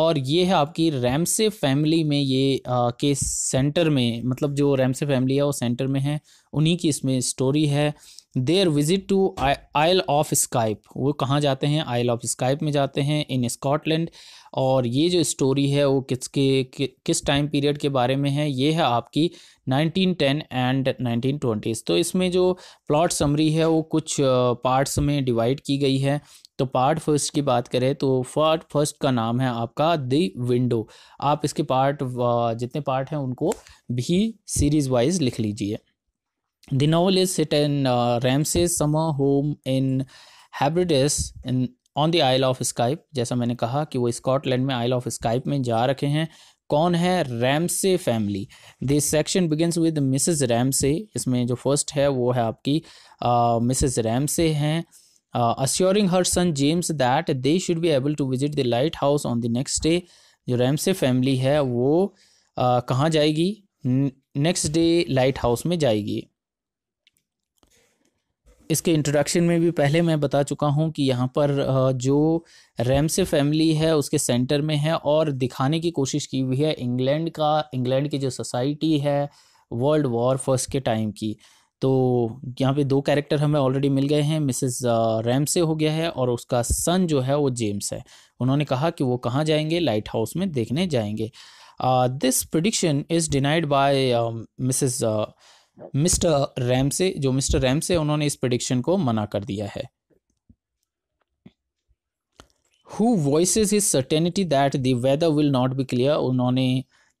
और ये है आपकी रैमसे फैमिली में ये आ, के सेंटर में मतलब जो रैमसे फैमिली है वो सेंटर में है उन्हीं की इसमें स्टोरी है their visit to Isle of Skye वो कहाँ जाते हैं आयल ऑफ स्काइप में जाते हैं इन स्कॉटलैंड और ये जो स्टोरी है वो किसके कि, किस टाइम पीरियड के बारे में है ये है आपकी 1910 एंड 1920s तो इसमें जो प्लॉट समरी है वो कुछ पार्ट्स में डिवाइड की गई है तो पार्ट फर्स्ट की बात करें तो पार्ट फर्स्ट का नाम है आपका द विंडो आप इसके पार्ट जितने पार्ट हैं उनको भी सीरीज़ वाइज लिख लीजिए The novel is set in uh, Ramsay's summer home in Hebrides in on the Isle of Skye जैसा मैंने कहा कि वो स्कॉटलैंड में आइल ऑफ स्काइप में जा रखे हैं कौन है Ramsay family this section begins with Mrs Ramsay इसमें जो फर्स्ट है वो है आपकी मिसेस uh, रैमसे हैं assuring her son James that they should be able to visit the lighthouse on the next day जो रैमसे फैमिली है वो uh, कहाँ जाएगी नेक्स्ट डे लाइट हाउस में जाएगी इसके इंट्रोडक्शन में भी पहले मैं बता चुका हूँ कि यहाँ पर जो रैमसे फैमिली है उसके सेंटर में है और दिखाने की कोशिश की हुई है इंग्लैंड का इंग्लैंड की जो सोसाइटी है वर्ल्ड वॉर फर्स्ट के टाइम की तो यहाँ पे दो कैरेक्टर हमें ऑलरेडी मिल गए हैं मिसेस रैमसे हो गया है और उसका सन जो है वो जेम्स है उन्होंने कहा कि वो कहाँ जाएंगे लाइट हाउस में देखने जाएंगे this prediction is denied by Mrs Mr Ramsay जो मिस्टर रैमसे उन्होंने इस प्रडिक्शन को मना कर दिया है who voice is certainty that the weather will not be clear उन्होंने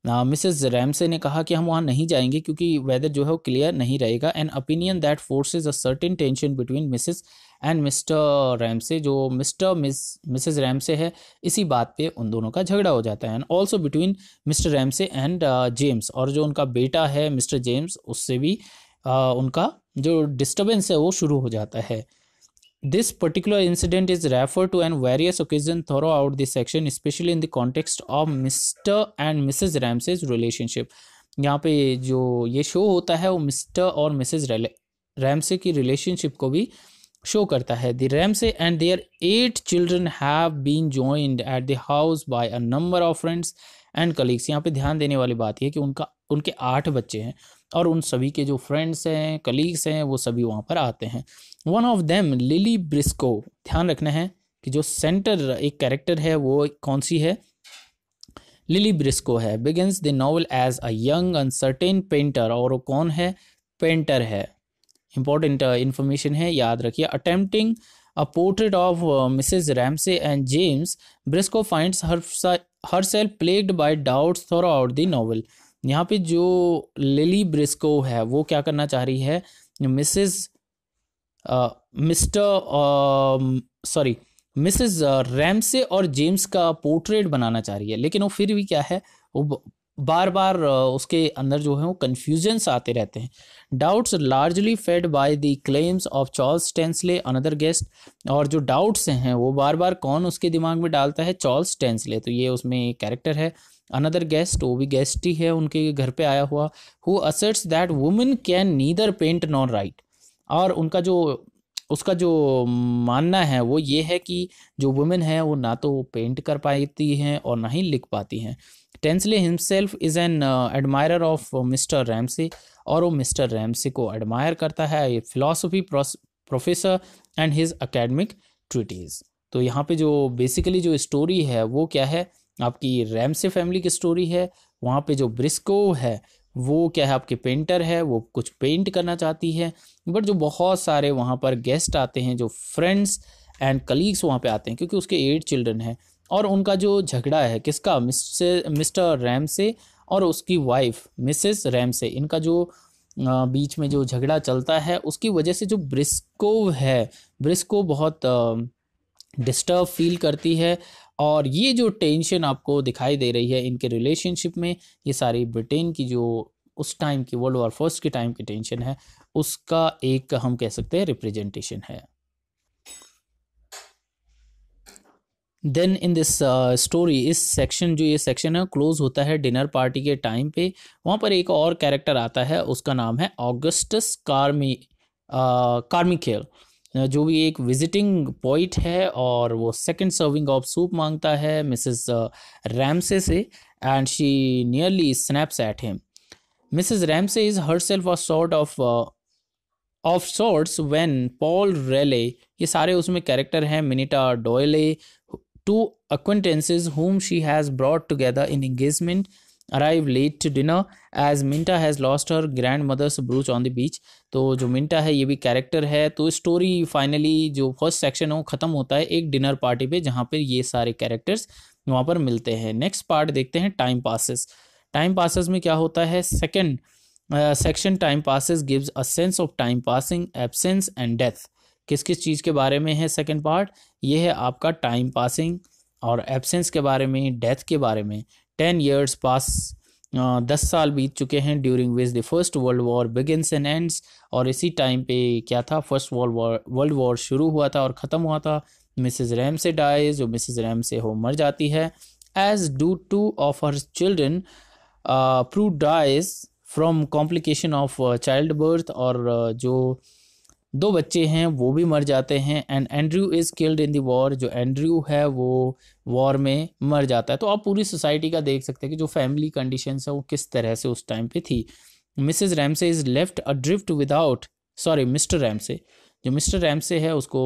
मिसेस रैमसे ने कहा कि हम वहाँ नहीं जाएंगे क्योंकि वेदर जो है वो क्लियर नहीं रहेगा and opinion that forces a certain tension between Mrs and Mr Ramsay जो मिस्टर मिस मिसेस रैमसे है इसी बात पे उन दोनों का झगड़ा हो जाता है and also between Mr Ramsay and James और जो उनका बेटा है मिस्टर जेम्स उससे भी uh, उनका जो डिस्टर्बेंस है वो शुरू हो जाता है This particular incident is referred to on various occasions throughout this section, especially in the context of Mr. and Mrs. Ramsey's relationship. यहाँ पे जो ये शो होता है वो मिस्टर और मिसेज रैमसे की रिलेशनशिप को भी शो करता है the Ramsay and their eight children have been joined at the house by a number of friends and colleagues यहाँ पे ध्यान देने वाली बात यह कि उनका उनके आठ बच्चे हैं और उन सभी के जो फ्रेंड्स हैं कलीग्स हैं वो सभी वहाँ पर आते हैं one of them Lily Briscoe ध्यान रखना है कि जो सेंटर एक कैरेक्टर है वो कौन सी है लिली ब्रिस्को है begins the novel as a young uncertain painter और वो कौन है पेंटर है इंपॉर्टेंट इंफॉर्मेशन uh, है याद रखिए attempting a portrait of Mrs Ramsay and James Briscoe finds her herself plagued by doubts throughout the novel यहाँ पे जो लिली ब्रिस्को है वो क्या करना चाह रही है Mrs Mr sorry Mrs Ramsay और जेम्स का पोर्ट्रेट बनाना चाह रही है लेकिन वो फिर भी क्या है वो बार बार उसके अंदर जो है वो कन्फ्यूजन्स आते रहते हैं doubts largely fed by the claims of Charles Tansley another guest और जो डाउट्स हैं वो बार बार कौन उसके दिमाग में डालता है चार्ल्स टेंसले तो ये उसमें कैरेक्टर है अनदर गेस्ट वो भी गेस्ट ही है उनके घर पे आया हुआ who asserts that women can neither paint nor write और उनका जो उसका जो मानना है वो ये है कि जो वुमेन है वो ना तो पेंट कर पाती हैं और ना ही लिख पाती हैं Tansley himself is an admirer of Mr Ramsay और वो मिस्टर रैमसे को एडमायर करता है philosophy professor and his academic treatise तो यहाँ पे जो बेसिकली जो स्टोरी है वो क्या है आपकी रैम से फैमिली की स्टोरी है वहाँ पे जो ब्रिस्को है वो क्या है आपके पेंटर है वो कुछ पेंट करना चाहती है बट जो बहुत सारे वहाँ पर गेस्ट आते हैं जो फ्रेंड्स एंड कलीग्स वहाँ पे आते हैं क्योंकि उसके एट चिल्ड्रन हैं और उनका जो झगड़ा है किसका मिस्टर रैम से और उसकी वाइफ मिसेस रैम से इनका जो बीच में जो झगड़ा चलता है उसकी वजह से जो ब्रिस्को है ब्रिस्को बहुत डिस्टर्ब फील करती है और ये जो टेंशन आपको दिखाई दे रही है इनके रिलेशनशिप में ये सारी ब्रिटेन की जो उस टाइम की वर्ल्ड वॉर फर्स्ट के टाइम की टेंशन है उसका एक हम कह सकते हैं रिप्रेजेंटेशन है देन इन दिस स्टोरी इस सेक्शन जो ये सेक्शन है क्लोज होता है डिनर पार्टी के टाइम पे वहाँ पर एक और कैरेक्टर आता है उसका नाम है ऑगस्टस कार्मी कार्मिकेल uh, जो भी एक विजिटिंग पॉइंट है और वो सेकंड सर्विंग ऑफ सूप मांगता है मिसेस रैमसे से and she nearly snaps at him Mrs Ramsay is herself a sort of of sorts when Paul Rayley ये सारे उसमें कैरेक्टर हैं Minta Doyle two acquaintances whom she has brought together in engagement arrive late to dinner as Minta has lost her grandmother's brooch on the beach तो जो Minta है ये भी character है तो स्टोरी फाइनली जो first section है वो ख़त्म होता है एक डिनर पार्टी पे जहाँ पर ये सारे कैरेक्टर्स वहाँ पर मिलते हैं नेक्स्ट पार्ट देखते हैं टाइम पासिस टाइम पासिस में क्या होता है second section time passes gives a sense of time passing absence and death किस किस चीज़ के बारे में है सेकेंड पार्ट ये है आपका टाइम पासिंग और एबसेंस के बारे में डेथ के बारे में टेन ईयर्स पास uh, दस साल बीत चुके हैं during which the first world war begins and ends और इसी टाइम पे क्या था first world war world war शुरू हुआ था और ख़त्म हुआ था मिसिज रैम से डाइज जो मिसिज रैम से हो मर जाती है as do two of her children Prue dies from complication of childbirth और uh, जो uh, दो बच्चे हैं वो भी मर जाते हैं and Andrew is killed in the war जो एंड्रयू है वो वॉर में मर जाता है तो आप पूरी सोसाइटी का देख सकते हैं कि जो फैमिली कंडीशन है वो किस तरह से उस टाइम पे थी Mrs Ramsay is left adrift without sorry Mr Ramsay जो मिस्टर रैमसे है उसको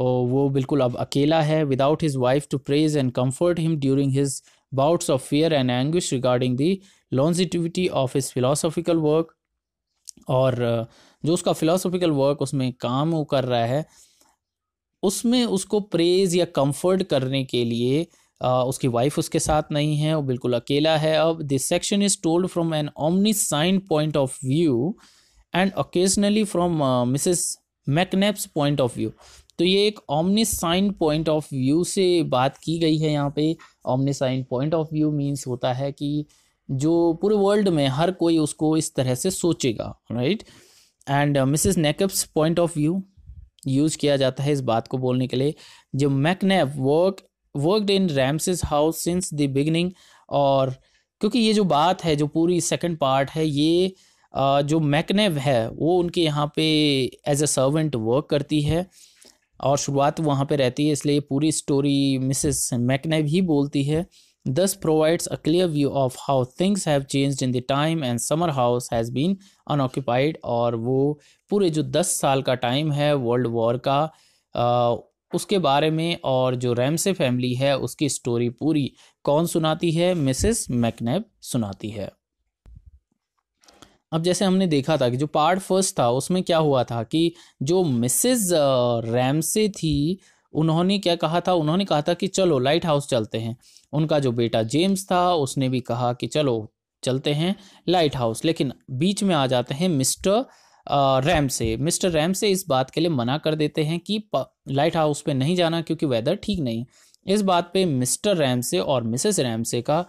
वो बिल्कुल अब अकेला है without his wife to praise and comfort him during his bouts of fear and anguish regarding the longevity of his philosophical work और uh, जो उसका फिलोसफिकल वर्क उसमें काम वो कर रहा है उसमें उसको प्रेज या कंफर्ट करने के लिए आ, उसकी वाइफ उसके साथ नहीं है वो बिल्कुल अकेला है अब this section is told from an omniscient point of view and occasionally from Mrs McNab's point of view तो ये एक साइन पॉइंट ऑफ व्यू से बात की गई है यहाँ पे sign point of view means होता है कि जो पूरे वर्ल्ड में हर कोई उसको इस तरह से सोचेगा right right? And Mrs McNab's point of view use किया जाता है इस बात को बोलने के लिए जो McNab work worked in Ramsays' house since the beginning और क्योंकि ये जो बात है जो पूरी सेकंड पार्ट है ये uh, जो मैकनेव है वो उनके यहाँ पे एज अ सर्वेंट वर्क करती है और शुरुआत वहाँ पे रहती है इसलिए पूरी स्टोरी मिसेस मैकनेव ही बोलती है This provides a clear view of how things have changed in the time and summer house has been unoccupied और वो पूरे जो 10 साल का टाइम है वर्ल्ड वॉर का आ, उसके बारे में और जो रैमसे फैमिली है उसकी स्टोरी पूरी कौन सुनाती है मिसेस मैकनेब सुनाती है अब जैसे हमने देखा था कि जो पार्ट फर्स्ट था उसमें क्या हुआ था कि जो मिसेस रैमसे थी उन्होंने क्या कहा था उन्होंने कहा था कि चलो लाइट हाउस चलते हैं उनका जो बेटा जेम्स था उसने भी कहा कि चलो चलते हैं लाइट हाउस लेकिन बीच में आ जाते हैं Mr Ramsay Mr Ramsay इस बात के लिए मना कर देते हैं कि लाइट हाउस पे नहीं जाना क्योंकि वेदर ठीक नहीं इस बात पे मिस्टर रैम से और मिसेस रैम से का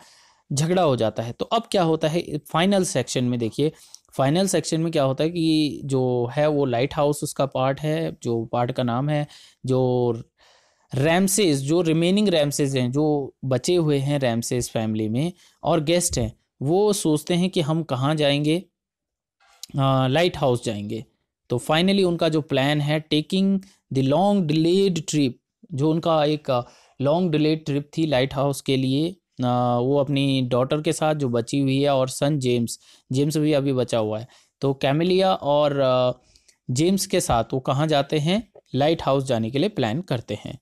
झगड़ा हो जाता है तो अब क्या होता है फाइनल सेक्शन में देखिए फाइनल सेक्शन में क्या होता है कि जो है वो लाइट हाउस उसका पार्ट है जो पार्ट का नाम है जो रैमसेस जो रिमेनिंग रैमसेज हैं जो बचे हुए हैं रैमसेज फैमिली में और गेस्ट हैं वो सोचते हैं कि हम कहाँ जाएंगे लाइट हाउस जाएंगे तो फाइनली उनका जो प्लान है taking the long delayed trip जो उनका एक लॉन्ग डिलेड ट्रिप थी लाइट हाउस के लिए आ, वो अपनी डॉटर के साथ जो बची हुई है और सन जेम्स जेम्स भी अभी बचा हुआ है तो कैमिलिया और जेम्स के साथ वो कहाँ जाते हैं लाइट हाउस जाने के लिए प्लान करते हैं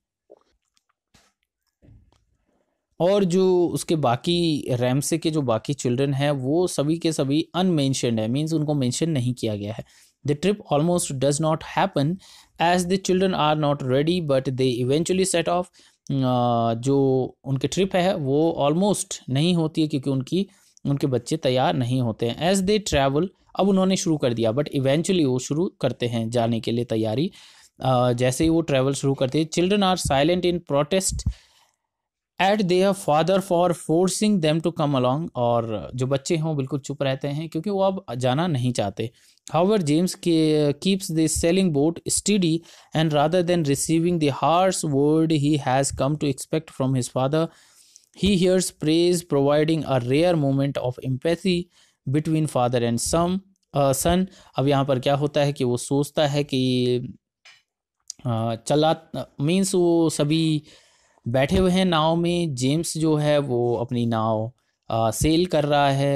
और जो उसके बाकी रैमसे के जो बाकी चिल्ड्रन हैं वो सभी के सभी अनमेंशनड है मीन्स उनको मेंशन नहीं किया गया है the trip almost does not happen as the children are not ready but they eventually set off जो उनकी ट्रिप है वो ऑलमोस्ट नहीं होती है क्योंकि उनकी उनके बच्चे तैयार नहीं होते हैं एज दे ट्रैवल अब उन्होंने शुरू कर दिया बट इवेंचुअली वो शुरू करते हैं जाने के लिए तैयारी जैसे ही वो ट्रैवल शुरू करते हैं children are silent in protest at their father for forcing them to come along और जो बच्चे हैं वो बिल्कुल चुप रहते हैं क्योंकि वो अब जाना नहीं चाहते हाउवर जेम्स के keeps the sailing boat steady and rather than receiving the harsh word he has come to expect from his father he hears praise providing a rare moment of empathy between father and some son अब यहाँ पर क्या होता है कि वो सोचता है कि uh, चला मीन्स वो सभी uh, बैठे हुए हैं नाव में जेम्स जो है वो अपनी नाव आ, सेल कर रहा है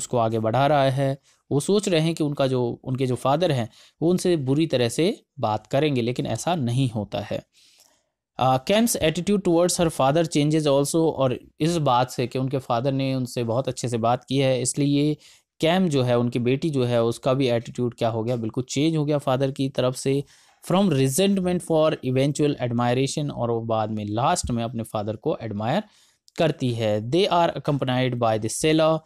उसको आगे बढ़ा रहा है वो सोच रहे हैं कि उनका जो उनके जो फादर हैं वो उनसे बुरी तरह से बात करेंगे लेकिन ऐसा नहीं होता है Cam's attitude towards her father changes also और इस बात से कि उनके फादर ने उनसे बहुत अच्छे से बात की है इसलिए कैम जो है उनकी बेटी जो है उसका भी एटीट्यूड क्या हो गया बिल्कुल चेंज हो गया फादर की तरफ से from resentment for eventual admiration और वो बाद में लास्ट में अपने फादर को एडमायर करती है they are accompanied by the sailor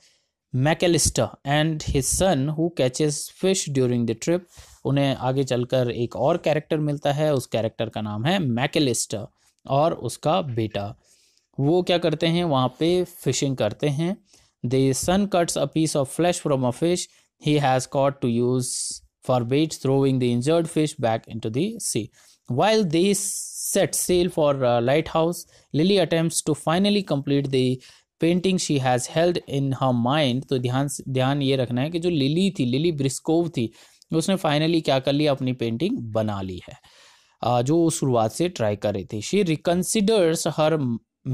Macalister and his son who catches fish during the trip उन्हें आगे चलकर एक और कैरेक्टर मिलता है उस कैरेक्टर का नाम है मैकेलिस्टा और उसका बेटा वो क्या करते हैं वहाँ पे फिशिंग करते हैं the son cuts a piece of flesh from a fish he has caught to use forbids throwing the injured fish back into the sea. While they set sail for a uh, lighthouse, Lily attempts to finally complete the painting she has held in her mind तो ध्यान ध्यान ये रखना है कि जो lily थी lily ब्रिस्कोव थी उसने फाइनली क्या कर लिया अपनी पेंटिंग बना ली है जो शुरुआत से ट्राई कर रही थी she reconsiders her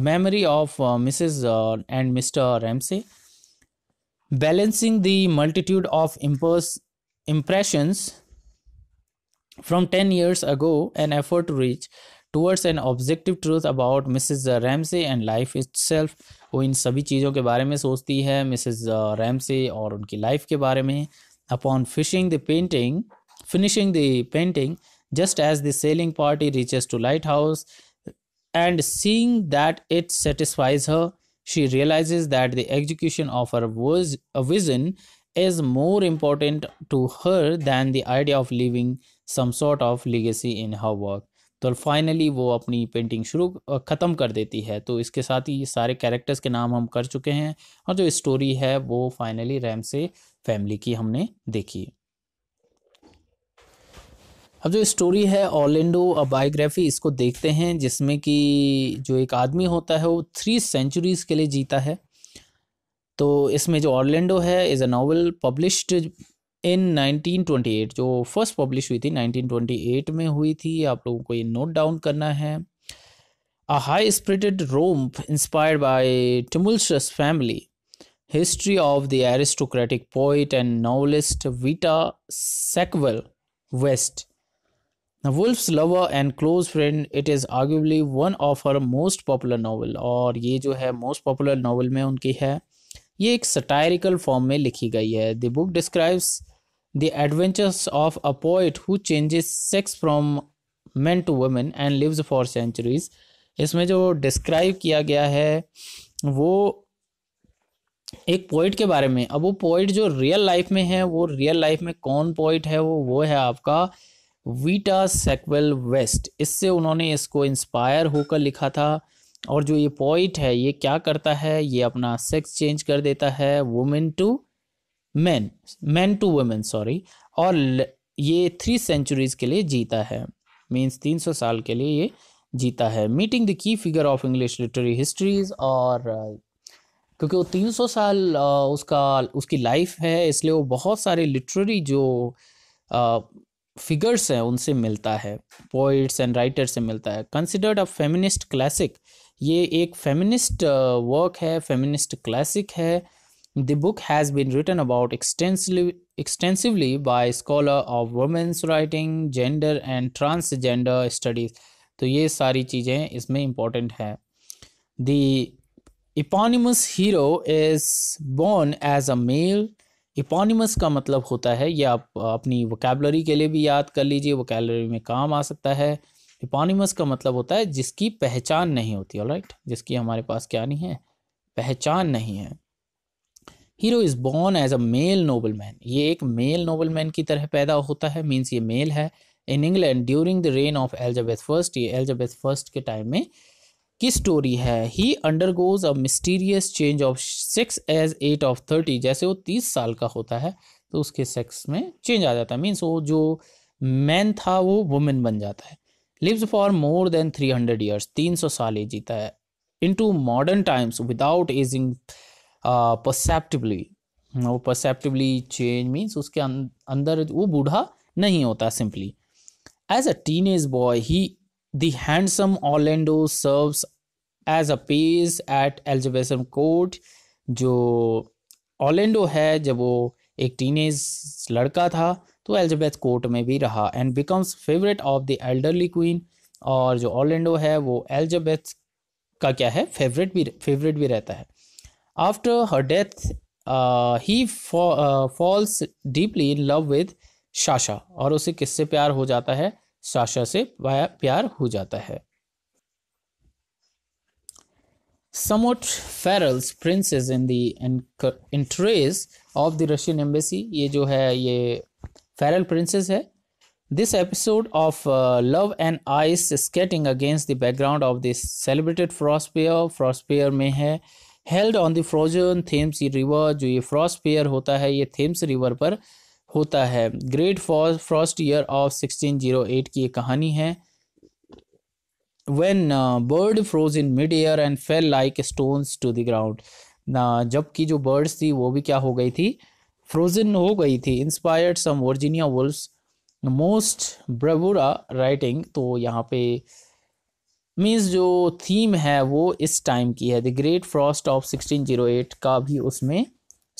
memory of Mrs and Mr Ramsay balancing the multitude of impress impressions from 10 years ago, an effort to reach towards an objective truth about Mrs. Uh, Ramsey and life itself. वो इन सभी चीज़ों के बारे में सोचती है Mrs Ramsay uh, और उनकी लाइफ के बारे में upon fishing the painting finishing the painting just as the and seeing that it satisfies her she realizes that the execution of her was a uh, vision is more important to her than the idea of leaving some sort of legacy in her work तो finally वो अपनी painting शुरू ख़त्म कर देती है तो इसके साथ ही सारे कैरेक्टर्स के नाम हम कर चुके हैं और जो स्टोरी है वो फाइनली रैम से फैमिली की हमने देखी अब जो स्टोरी है ऑर्लेंडो अ बायोग्राफी इसको देखते हैं जिसमें कि जो एक आदमी होता है वो थ्री सेंचुरीज़ के लिए जीता है तो इसमें जो ऑर्लैंडो है is a novel published in 1928 जो फर्स्ट पब्लिश हुई थी 1928 में हुई थी आप लोगों को ये नोट डाउन करना है a high spirited romp inspired by tumultuous family history of the aristocratic poet and novelist Vita Sackville West Woolf's lover and close friend it is arguably one of her most popular novel और ये जो है most popular novel में उनकी है ये एक satirical form में लिखी गई है the book describes the adventures of a poet who changes sex from man to women and lives for centuries इसमें जो डिस्क्राइब किया गया है वो एक पोइट के बारे में अब वो पोइट जो रियल लाइफ में है वो रियल लाइफ में कौन पोइट है वो वो है आपका वीटा सेक्वेल वेस्ट इससे उन्होंने इसको इंस्पायर होकर लिखा था और जो ये पॉइंट है ये क्या करता है ये अपना सेक्स चेंज कर देता है women to man man to women sorry और ये थ्री सेंचुरीज के लिए जीता है मीन्स तीन सौ साल के लिए ये जीता है मीटिंग द की figure of English literary histories और क्योंकि वो तीन सौ साल उसका उसकी लाइफ है इसलिए वो बहुत सारे लिटरेरी जो फिगर्स हैं उनसे मिलता है पोइट्स एंड राइटर्स से मिलता है कंसिडर्ड अ फेमिनिस्ट क्लासिक ये एक फेमिनिस्ट वर्क uh, है फेमिनिस्ट क्लासिक है the book has been written about extensively by scholar of women's writing gender and transgender studies तो ये सारी चीज़ें इसमें इम्पोर्टेंट है the eponymous hero is born as a male eponymous का मतलब होता है ये आप अपनी वोकेबलरी के लिए भी याद कर लीजिए वोकेबलरी में काम आ सकता है इपोनिमस का मतलब होता है जिसकी पहचान नहीं होती राइट right? जिसकी हमारे पास क्या नहीं है पहचान नहीं है hero is born as a male noble man ये एक मेल नोबल मैन की तरह पैदा होता है मीन्स ये मेल है in England during the reign of Elizabeth first ये एल्जाबेथ फर्स्ट के टाइम में की स्टोरी है he undergoes a mysterious change of sex age at of thirty जैसे वो तीस साल का होता है तो उसके सेक्स में चेंज आ जाता है मीन्स वो जो मैन था वो वुमेन बन जाता है lives for more than three hundred years तीन सौ साल ये जीता है into modern times without ageing perceptively वो परसेप्टिवली चेंज मीन्स उसके अं-, अंदर वो बूढ़ा नहीं होता simply as a teenage boy he the handsome Orlando serves as a page at Elizabethan court जो ऑलेंडो है जब वो एक टीन लड़का था तो एलिजाबेथ कोर्ट में भी रहा and becomes favourite of the elderly queen और जो ऑर्लेंडो है वो एलिजाबेथ का क्या है फेवरेट भी फेवरेट भी रहता है after her death he falls deeply in love with Sasha और उसे किससे प्यार हो जाता है शाशा से प्यार हो जाता है somewhat ferals princess in the interest of the Russian embassy ये जो है ये फेरल प्रिंसेस है this episode of love and ice skating against the background of this celebrated celebrated frost में है held on the frozen Thames river जो ये Frost होता है ये थेम्स रिवर पर होता है ग्रेट फ्रॉस्ट ईयर ऑफ 1608 की ये कहानी है when bird froze in mid air and fell like stones to the ground जबकि जो बर्ड्स थी वो भी क्या हो गई थी फ्रोजन हो गई थी inspired some Virginia Woolf's most bravura writing तो यहाँ पे मीन्स जो थीम है वो इस टाइम की है द ग्रेट फ्रॉस्ट ऑफ 1608 का भी उसमें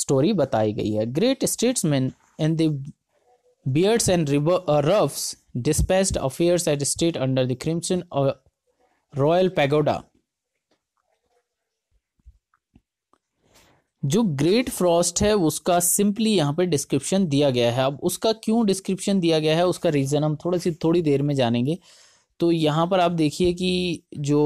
स्टोरी बताई गई है great statesman and the beards and ruffs dispatched affairs at state under the crimson royal pagoda जो ग्रेट फ्रॉस्ट है उसका सिंपली यहाँ पे डिस्क्रिप्शन दिया गया है अब उसका क्यों डिस्क्रिप्शन दिया गया है उसका रीज़न हम थोड़ी सी थोड़ी देर में जानेंगे तो यहाँ पर आप देखिए कि जो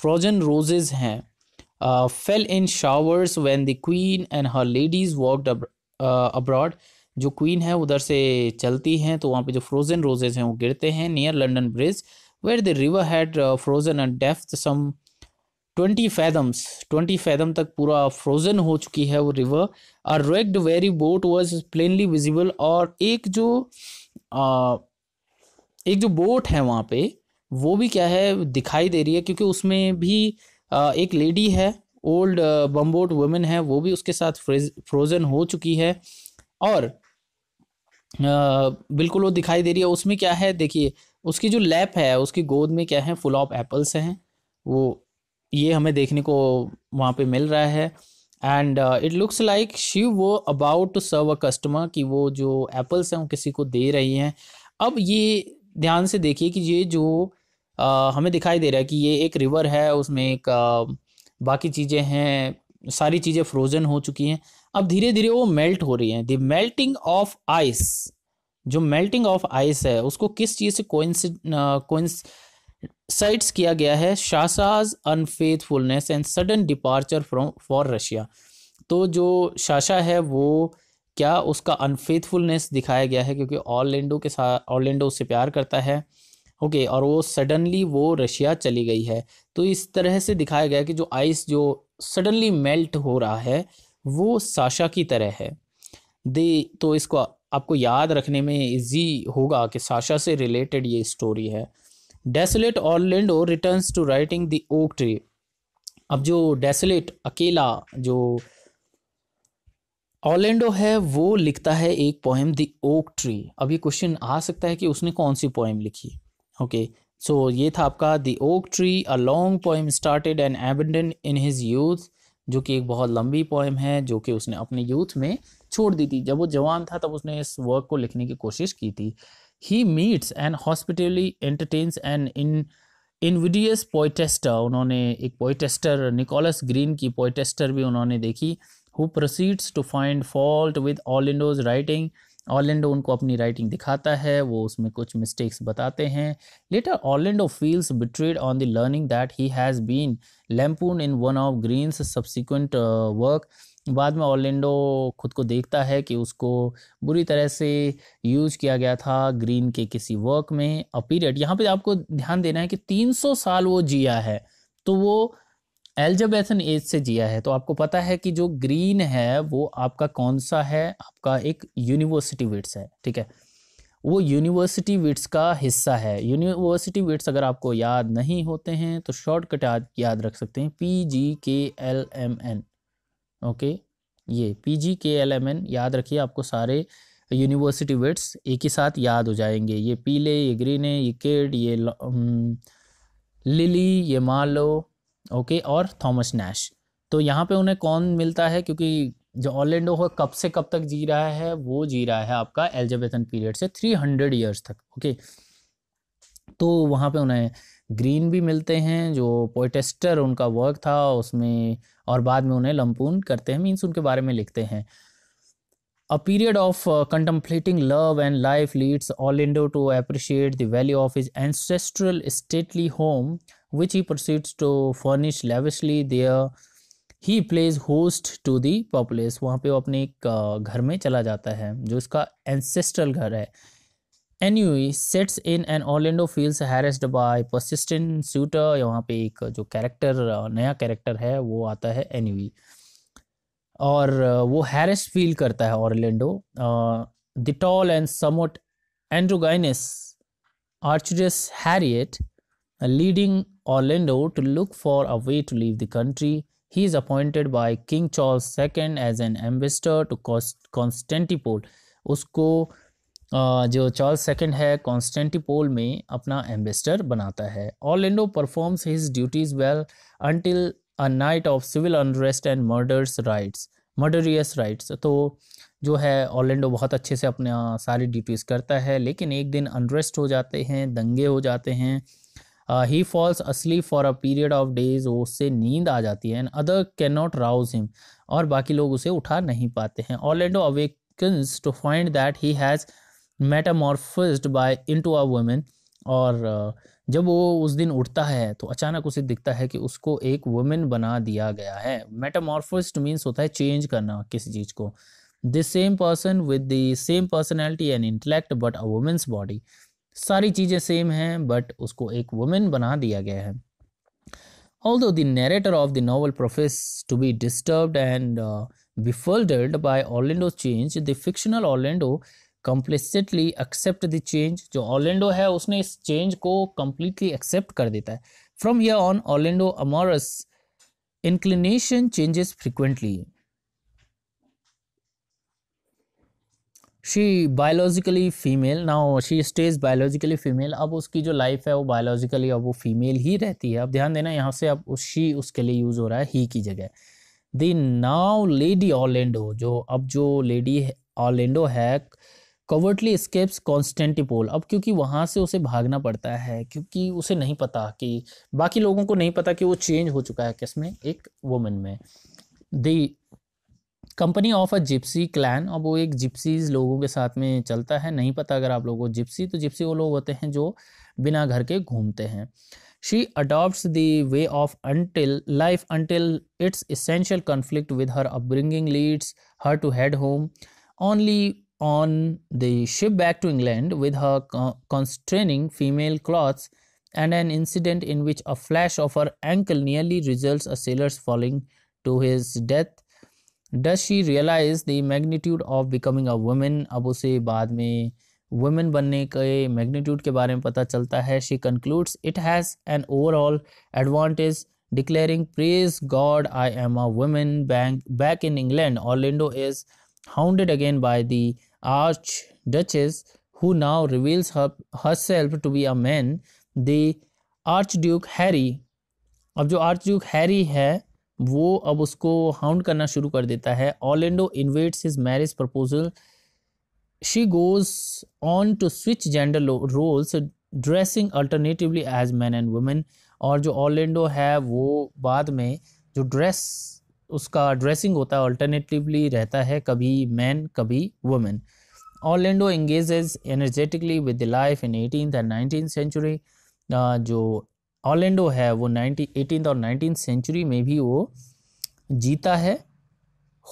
फ्रोजन रोजेज हैं fell in showers when the queen and her ladies walked abroad जो क्वीन है उधर से चलती हैं तो वहाँ पे जो फ्रोजन रोजेज हैं वो गिरते हैं near London bridge where the river had frozen and depth some twenty fathoms twenty fathom तक पूरा फ्रोजन हो चुकी है वो river a wrecked wherry boat was plainly visible और एक जो आ, एक जो बोट है वहाँ पे वो भी क्या है दिखाई दे रही है क्योंकि उसमें भी आ, एक लेडी है ओल्ड बम्बोट वुमेन है वो भी उसके साथ फ्रोजन हो चुकी है और आ, बिल्कुल वो दिखाई दे रही है उसमें क्या है देखिए उसकी जो लैप है उसकी गोद में क्या है फुल ऑफ एप्पल्स हैं वो ये हमें देखने को वहाँ पे मिल रहा है and it looks like she was about to serve a customer कि वो जो एप्पल्स हैं वो किसी को दे रही हैं अब ये ध्यान से देखिए कि ये जो uh, हमें दिखाई दे रहा है कि ये एक रिवर है उसमें एक uh, बाकी चीज़ें हैं सारी चीज़ें फ्रोज़न हो चुकी हैं अब धीरे धीरे वो मेल्ट हो रही हैं द मेल्टिंग ऑफ आइस जो मेल्टिंग ऑफ आइस है उसको किस चीज़ से कोइंस कोइंस uh, साइट्स किया गया है Sasha's unfaithfulness and sudden departure from for Russia तो जो शाशा है वो क्या उसका अनफेथफुलनेस दिखाया गया है क्योंकि ऑरलैंडो के साथ ऑरलैंडो उससे प्यार करता है ओके okay, और वो सडनली वो रशिया चली गई है तो इस तरह से दिखाया गया कि जो आइस जो सडनली मेल्ट हो रहा है वो साशा की तरह है दे तो इसको आपको याद रखने में इजी होगा कि साशा से रिलेटेड ये स्टोरी है desolate Orlando returns to writing the oak tree अब जो डेसोलेट अकेला जो ऑरलैंडो है वो लिखता है एक पोएम द ओक ट्री अब ये क्वेश्चन आ सकता है कि उसने कौन सी पोएम लिखी ओके सो ये था आपका the oak tree a long poem started and abandoned in his youth जो कि एक बहुत लंबी पोएम है जो कि उसने अपने यूथ में छोड़ दी थी जब वो जवान था तब उसने इस वर्क को लिखने की कोशिश की थी he meets and hospitably entertains an invidious poetester unhone ek poetester nicholas green ki poetester bhi unhone dekhi who proceeds to find fault with orlando's writing ऑलेंडो उनको अपनी writing दिखाता है वो उसमें कुछ मिस्टेक्स बताते हैं later Orlando feels betrayed on the learning that he has been lampoon in one of Greene's subsequent work बाद में ऑर्लेंडो खुद को देखता है कि उसको बुरी तरह से यूज किया गया था ग्रीन के किसी वर्क में अ पीरियड यहाँ पे आपको ध्यान देना है कि 300 साल वो जिया है तो वो एल्जाबैथन एज से जिया है तो आपको पता है कि जो ग्रीन है वो आपका कौन सा है आपका एक यूनिवर्सिटी विट्स है ठीक है वो यूनिवर्सिटी विट्स का हिस्सा है यूनिवर्सिटी विट्स अगर आपको याद नहीं होते हैं तो शॉर्टकट याद रख सकते हैं P G K L M N okay ये P G K L M N याद रखिए आपको सारे यूनिवर्सिटी वेट्स एक ही साथ याद हो जाएंगे ये पीले ये ग्रीन है ये केड ये लिली ये मालो ओके और थॉमस नैश तो यहाँ पे उन्हें कौन मिलता है क्योंकि जो ऑर्लैंडो है कब से कब तक जी रहा है वो जी रहा है आपका एल्जेबेथन पीरियड से थ्री हंड्रेड ईयर्स तक ओके तो वहाँ पे उन्हें ग्रीन भी मिलते हैं जो पोइटेस्टर उनका वर्क था उसमें और बाद में उन्हें लंपून करते हैं मीन्स उनके बारे में लिखते हैं a period of contemplating love and life leads Orlando to appreciate the value of his ancestral stately home which he proceeds to furnish lavishly there he plays host to the वहाँ पे वो अपने एक uh, घर में चला जाता है जो उसका एंसेस्ट्रल घर है ennui sets in and Orlando feels harassed by persistent suitor वहाँ पे एक जो कैरेक्टर नया कैरेक्टर है वो आता है एनी और uh, वो हैरेस फील करता है the tall and somewhat androgynous archers Harriet leading Orlando to look for a way to leave the country he is appointed by king Charles ii as an ambassador to constantinople उसको जो Charles second है कॉन्स्टेंटिपोल में अपना ambassador बनाता है Orlando performs his duties well until a night of civil unrest and murders riots murderous riots तो जो है ऑलेंडो बहुत अच्छे से अपने सारी ड्यूटीज़ करता है लेकिन एक दिन अनरेस्ट हो जाते हैं दंगे हो जाते हैं he falls asleep for a period of days उससे नींद आ जाती है and other can not rouse him और बाकी लोग उसे उठा नहीं पाते हैं Orlando awakens to find that he has metamorphosed by into a women और जब वो उस दिन उठता है तो अचानक उसे दिखता है कि उसको एक वुमेन बना दिया गया है मेटामॉर्फिस्ट मीन्स होता है चेंज करना किसी चीज़ को the same person with the same personality and intellect but a woman's body सारी चीज़ें सेम हैं बट उसको एक वुमेन बना दिया गया है although the narrator of the novel professes to be disturb and befuddled by Orlando change the fictional Orlando complicitly accept the change जो ऑलेंडो है उसने इस चेंज को कम्प्लीटली एक्सेप्ट कर देता है from here on Orlando amorous inclination changes frequently she biologically female ना हो शी स्टेज बायोलॉजिकली फीमेल अब उसकी जो लाइफ है वो बायोलॉजिकली अब वो फीमेल ही रहती है अब ध्यान देना यहाँ से अब उस शी उसके लिए यूज़ हो रहा है ही की जगह दी नाव लेडी ऑलेंडो जो अब जो लेडी ऑलेंडो है, है कवर्टली स्केप्स कॉन्स्टेंटिपोल अब क्योंकि वहाँ से उसे भागना पड़ता है क्योंकि उसे नहीं पता कि बाकी लोगों को नहीं पता कि वो चेंज हो चुका है किसमें एक वुमेन में the company of a gypsy clan अब वो एक जिप्सीज लोगों के साथ में चलता है नहीं पता अगर आप लोगों को जिप्सी तो जिप्सी वो लोग होते हैं जो बिना घर के घूमते हैं she adopt the way of until life until its essential conflict with her upbringing leads her to head home only on the ship back to England with her constraining female clothes and an incident in which a flash of her ankle nearly results a sailor's falling to his death. Does she realize the magnitude of becoming a woman? अब उसे बाद में women बनने के magnitude के बारे में पता चलता है she concludes it has an overall advantage declaring praise God I am a women bank back in England Orlando is hounded again by the Archduchess, who now reveals her, herself to be a man, the Archduke Harry. अब जो archduke Harry है वो अब उसको hound करना शुरू कर देता है Orlando evades his marriage proposal she goes on to switch gender roles dressing alternatively as man and women और जो ऑलेंडो है वो बाद में जो ड्रेस उसका ड्रेसिंग होता है अल्टरनेटिवली रहता है कभी मैन कभी women Orlando engages energetically with life in eighteen and nineteen century जो ऑरलैंडो है वो नाइनटीन एटीन और नाइनटीन सेंचुरी में भी वो जीता है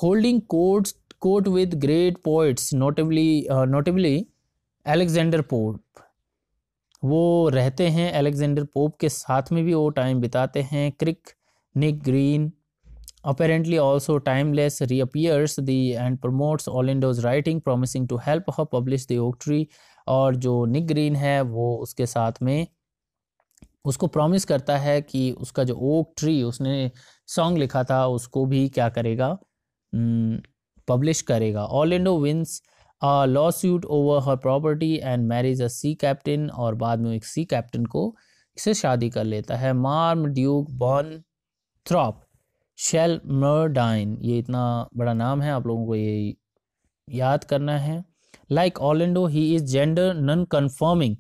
holding court court with great poets notably notably Alexander Pope वो रहते हैं एलेक्जेंडर पोप के साथ में भी वो टाइम बिताते हैं critic Nick Greene apparently also timeless reappears the and promotes Olindo's writing promising to help her publish the oak tree और जो निक ग्रीन है वो उसके साथ में उसको प्रॉमिस करता है कि उसका जो ओक ट्री उसने सॉन्ग लिखा था उसको भी क्या करेगा पब्लिश hmm, करेगा Orlando wins lawsuit over her property and marriage a sea captain और बाद में एक सी कैप्टन को इसे शादी कर लेता है मार्म ड्यूक बॉन थ्रॉप शेल मर्डाइन ये इतना बड़ा नाम है आप लोगों को ये याद करना है like Orlando he is gender non conforming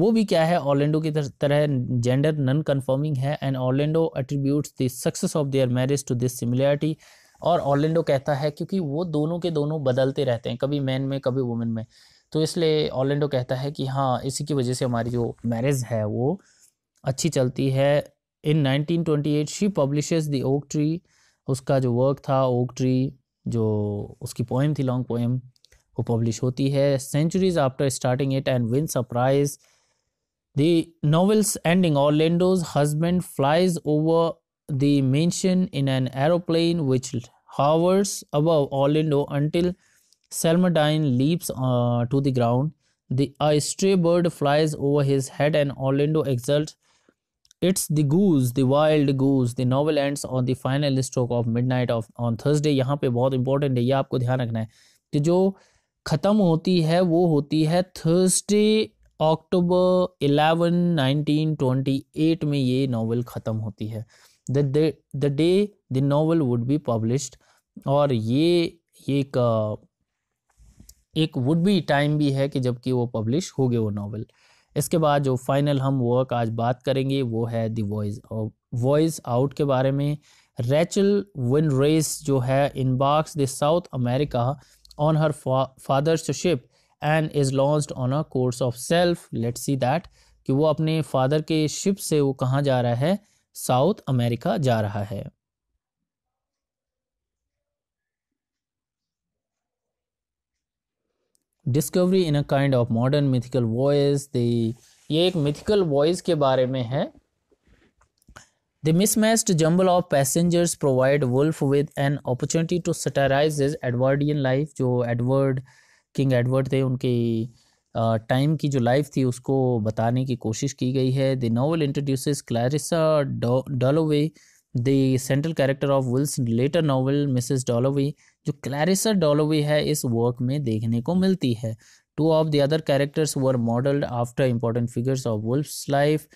वो भी क्या है ऑलेंडो की तरह जेंडर नन कन्फर्मिंग है and Orlando attributes the success of their marriage to this similarity और ऑलेंडो कहता है क्योंकि वो दोनों के दोनों बदलते रहते हैं कभी मैन में कभी वुमेन में तो इसलिए ऑलेंडो कहता है कि हाँ इसी की वजह से हमारी जो मैरिज है वो अच्छी चलती है in 1928 she publishes the oak tree उसका जो वर्क था ओक ट्री जो उसकी पोएम थी लॉन्ग पोएम वो पब्लिश होती है centuries after starting it and win surprise the novel's ending Orlando's husband flies over the mansion in an aeroplane which hovers above Orlando until Selmadine leaps uh, to the ground. The, a stray bird flies over his head and Orlando exults it's the goose the wild goose the novel ends on the final stroke of midnight of on Thursday यहाँ पे बहुत important है ये आपको ध्यान रखना है कि जो ख़त्म होती है वो होती है Thursday October eleven nineteen twenty eight में ये नावल ख़त्म होती है the day the novel would be published और ये एक एक वुड बी टाइम भी है कि जबकि वो पब्लिश हो गए वो नावल इसके बाद जो फाइनल हम वर्क आज बात करेंगे वो है दी वॉइस वॉइस आउट के बारे में रेचल विन रेस जो है embarks the South America on her father's ship and is launch on a course of self let see that कि वो अपने फादर के शिप से वो कहाँ जा रहा है साउथ अमेरिका जा रहा है discovery in a kind of modern mythical voice the ये एक मिथिकल वॉइस के बारे में है the mismatched jumble of passengers provide Woolf with an opportunity to satirise his Edwardian life जो एडवर्ड किंग एडवर्ड थे उनकी टाइम की जो लाइफ थी उसको बताने की कोशिश की गई है the novel introduce Clarissa Dalloway the central character of Woolf's later novel Mrs Dalloway जो क्लैरिसा डॉलोवे है इस वर्क में देखने को मिलती है two of the other characters were modelled after important figures of Woolf's life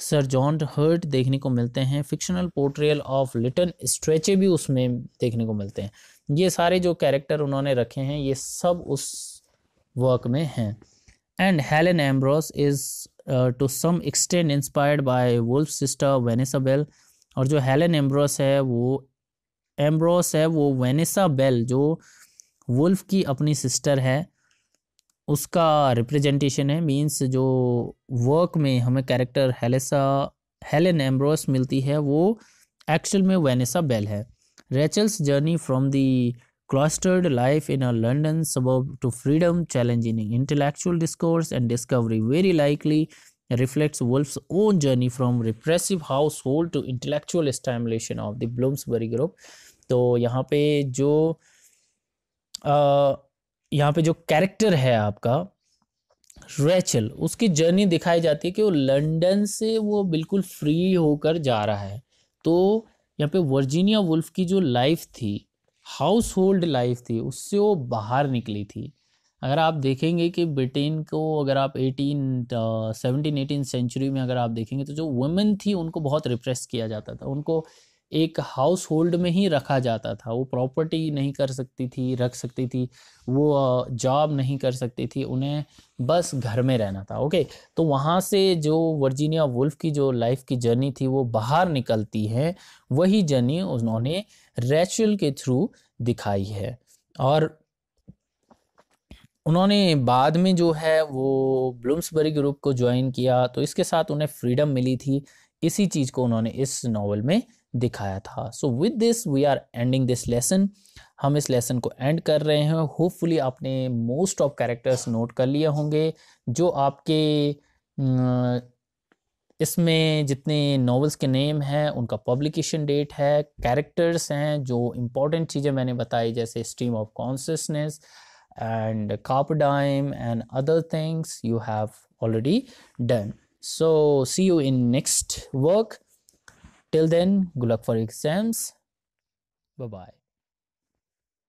sir John Hirst देखने को मिलते हैं fictional portrayal of Lytton Strachey भी उसमें देखने को मिलते हैं ये सारे जो कैरेक्टर उन्होंने रखे हैं ये सब उस वर्क में हैं and Helen Ambrose is to some extent inspired by Woolf sister Vanessa Bell और जो हेलन एम्ब्रॉस है वो एम्ब्रोस है वो वेनेसा बेल जो वुल्फ की अपनी सिस्टर है उसका रिप्रेजेंटेशन है मींस जो वर्क में हमें कैरेक्टर हेलेसा हेलेन एम्ब्रोस मिलती है वो एक्चुअल में वेनेसा बेल है Rachel's journey from the clustered life in a London sub to freedom challenging intellectual discourse and discovery very likely reflects Woolf's own journey from repressive household to intellectual stimulation of the Bloomsbury group तो यहाँ पे जो यहाँ पे जो character है आपका Rachel उसकी जर्नी दिखाई जाती है कि वो लंदन से वो बिल्कुल फ्री होकर जा रहा है तो यहाँ पे वर्जीनिया वुल्फ की जो लाइफ थी हाउस होल्ड लाइफ थी उससे वो बाहर निकली थी अगर आप देखेंगे कि ब्रिटेन को अगर आप एटीन सेवनटीन एटीन सेंचुरी में अगर आप देखेंगे तो जो वुमेन थी उनको बहुत रिप्रेस किया जाता था उनको एक हाउस होल्ड में ही रखा जाता था वो प्रॉपर्टी नहीं कर सकती थी रख सकती थी वो जॉब नहीं कर सकती थी उन्हें बस घर में रहना था ओके तो वहाँ से जो वर्जीनिया वुल्फ की जो लाइफ की जर्नी थी वो बाहर निकलती है वही जर्नी उन्होंने रेचुअल के थ्रू दिखाई है और उन्होंने बाद में जो है वो ब्लूम्सबरी ग्रुप को ज्वाइन किया तो इसके साथ उन्हें फ्रीडम मिली थी इसी चीज़ को उन्होंने इस नावल में दिखाया था so with this we are ending this lesson हम इस लेसन को एंड कर रहे हैं होपफुली आपने मोस्ट ऑफ कैरेक्टर्स नोट कर लिए होंगे जो आपके इसमें जितने नॉवेल्स के नेम हैं उनका पब्लिकेशन डेट है कैरेक्टर्स हैं जो इम्पोर्टेंट चीज़ें मैंने बताई जैसे stream of consciousness and carpe diem and other things you have already done so see you in next work Till then, good luck for exams. Bye bye.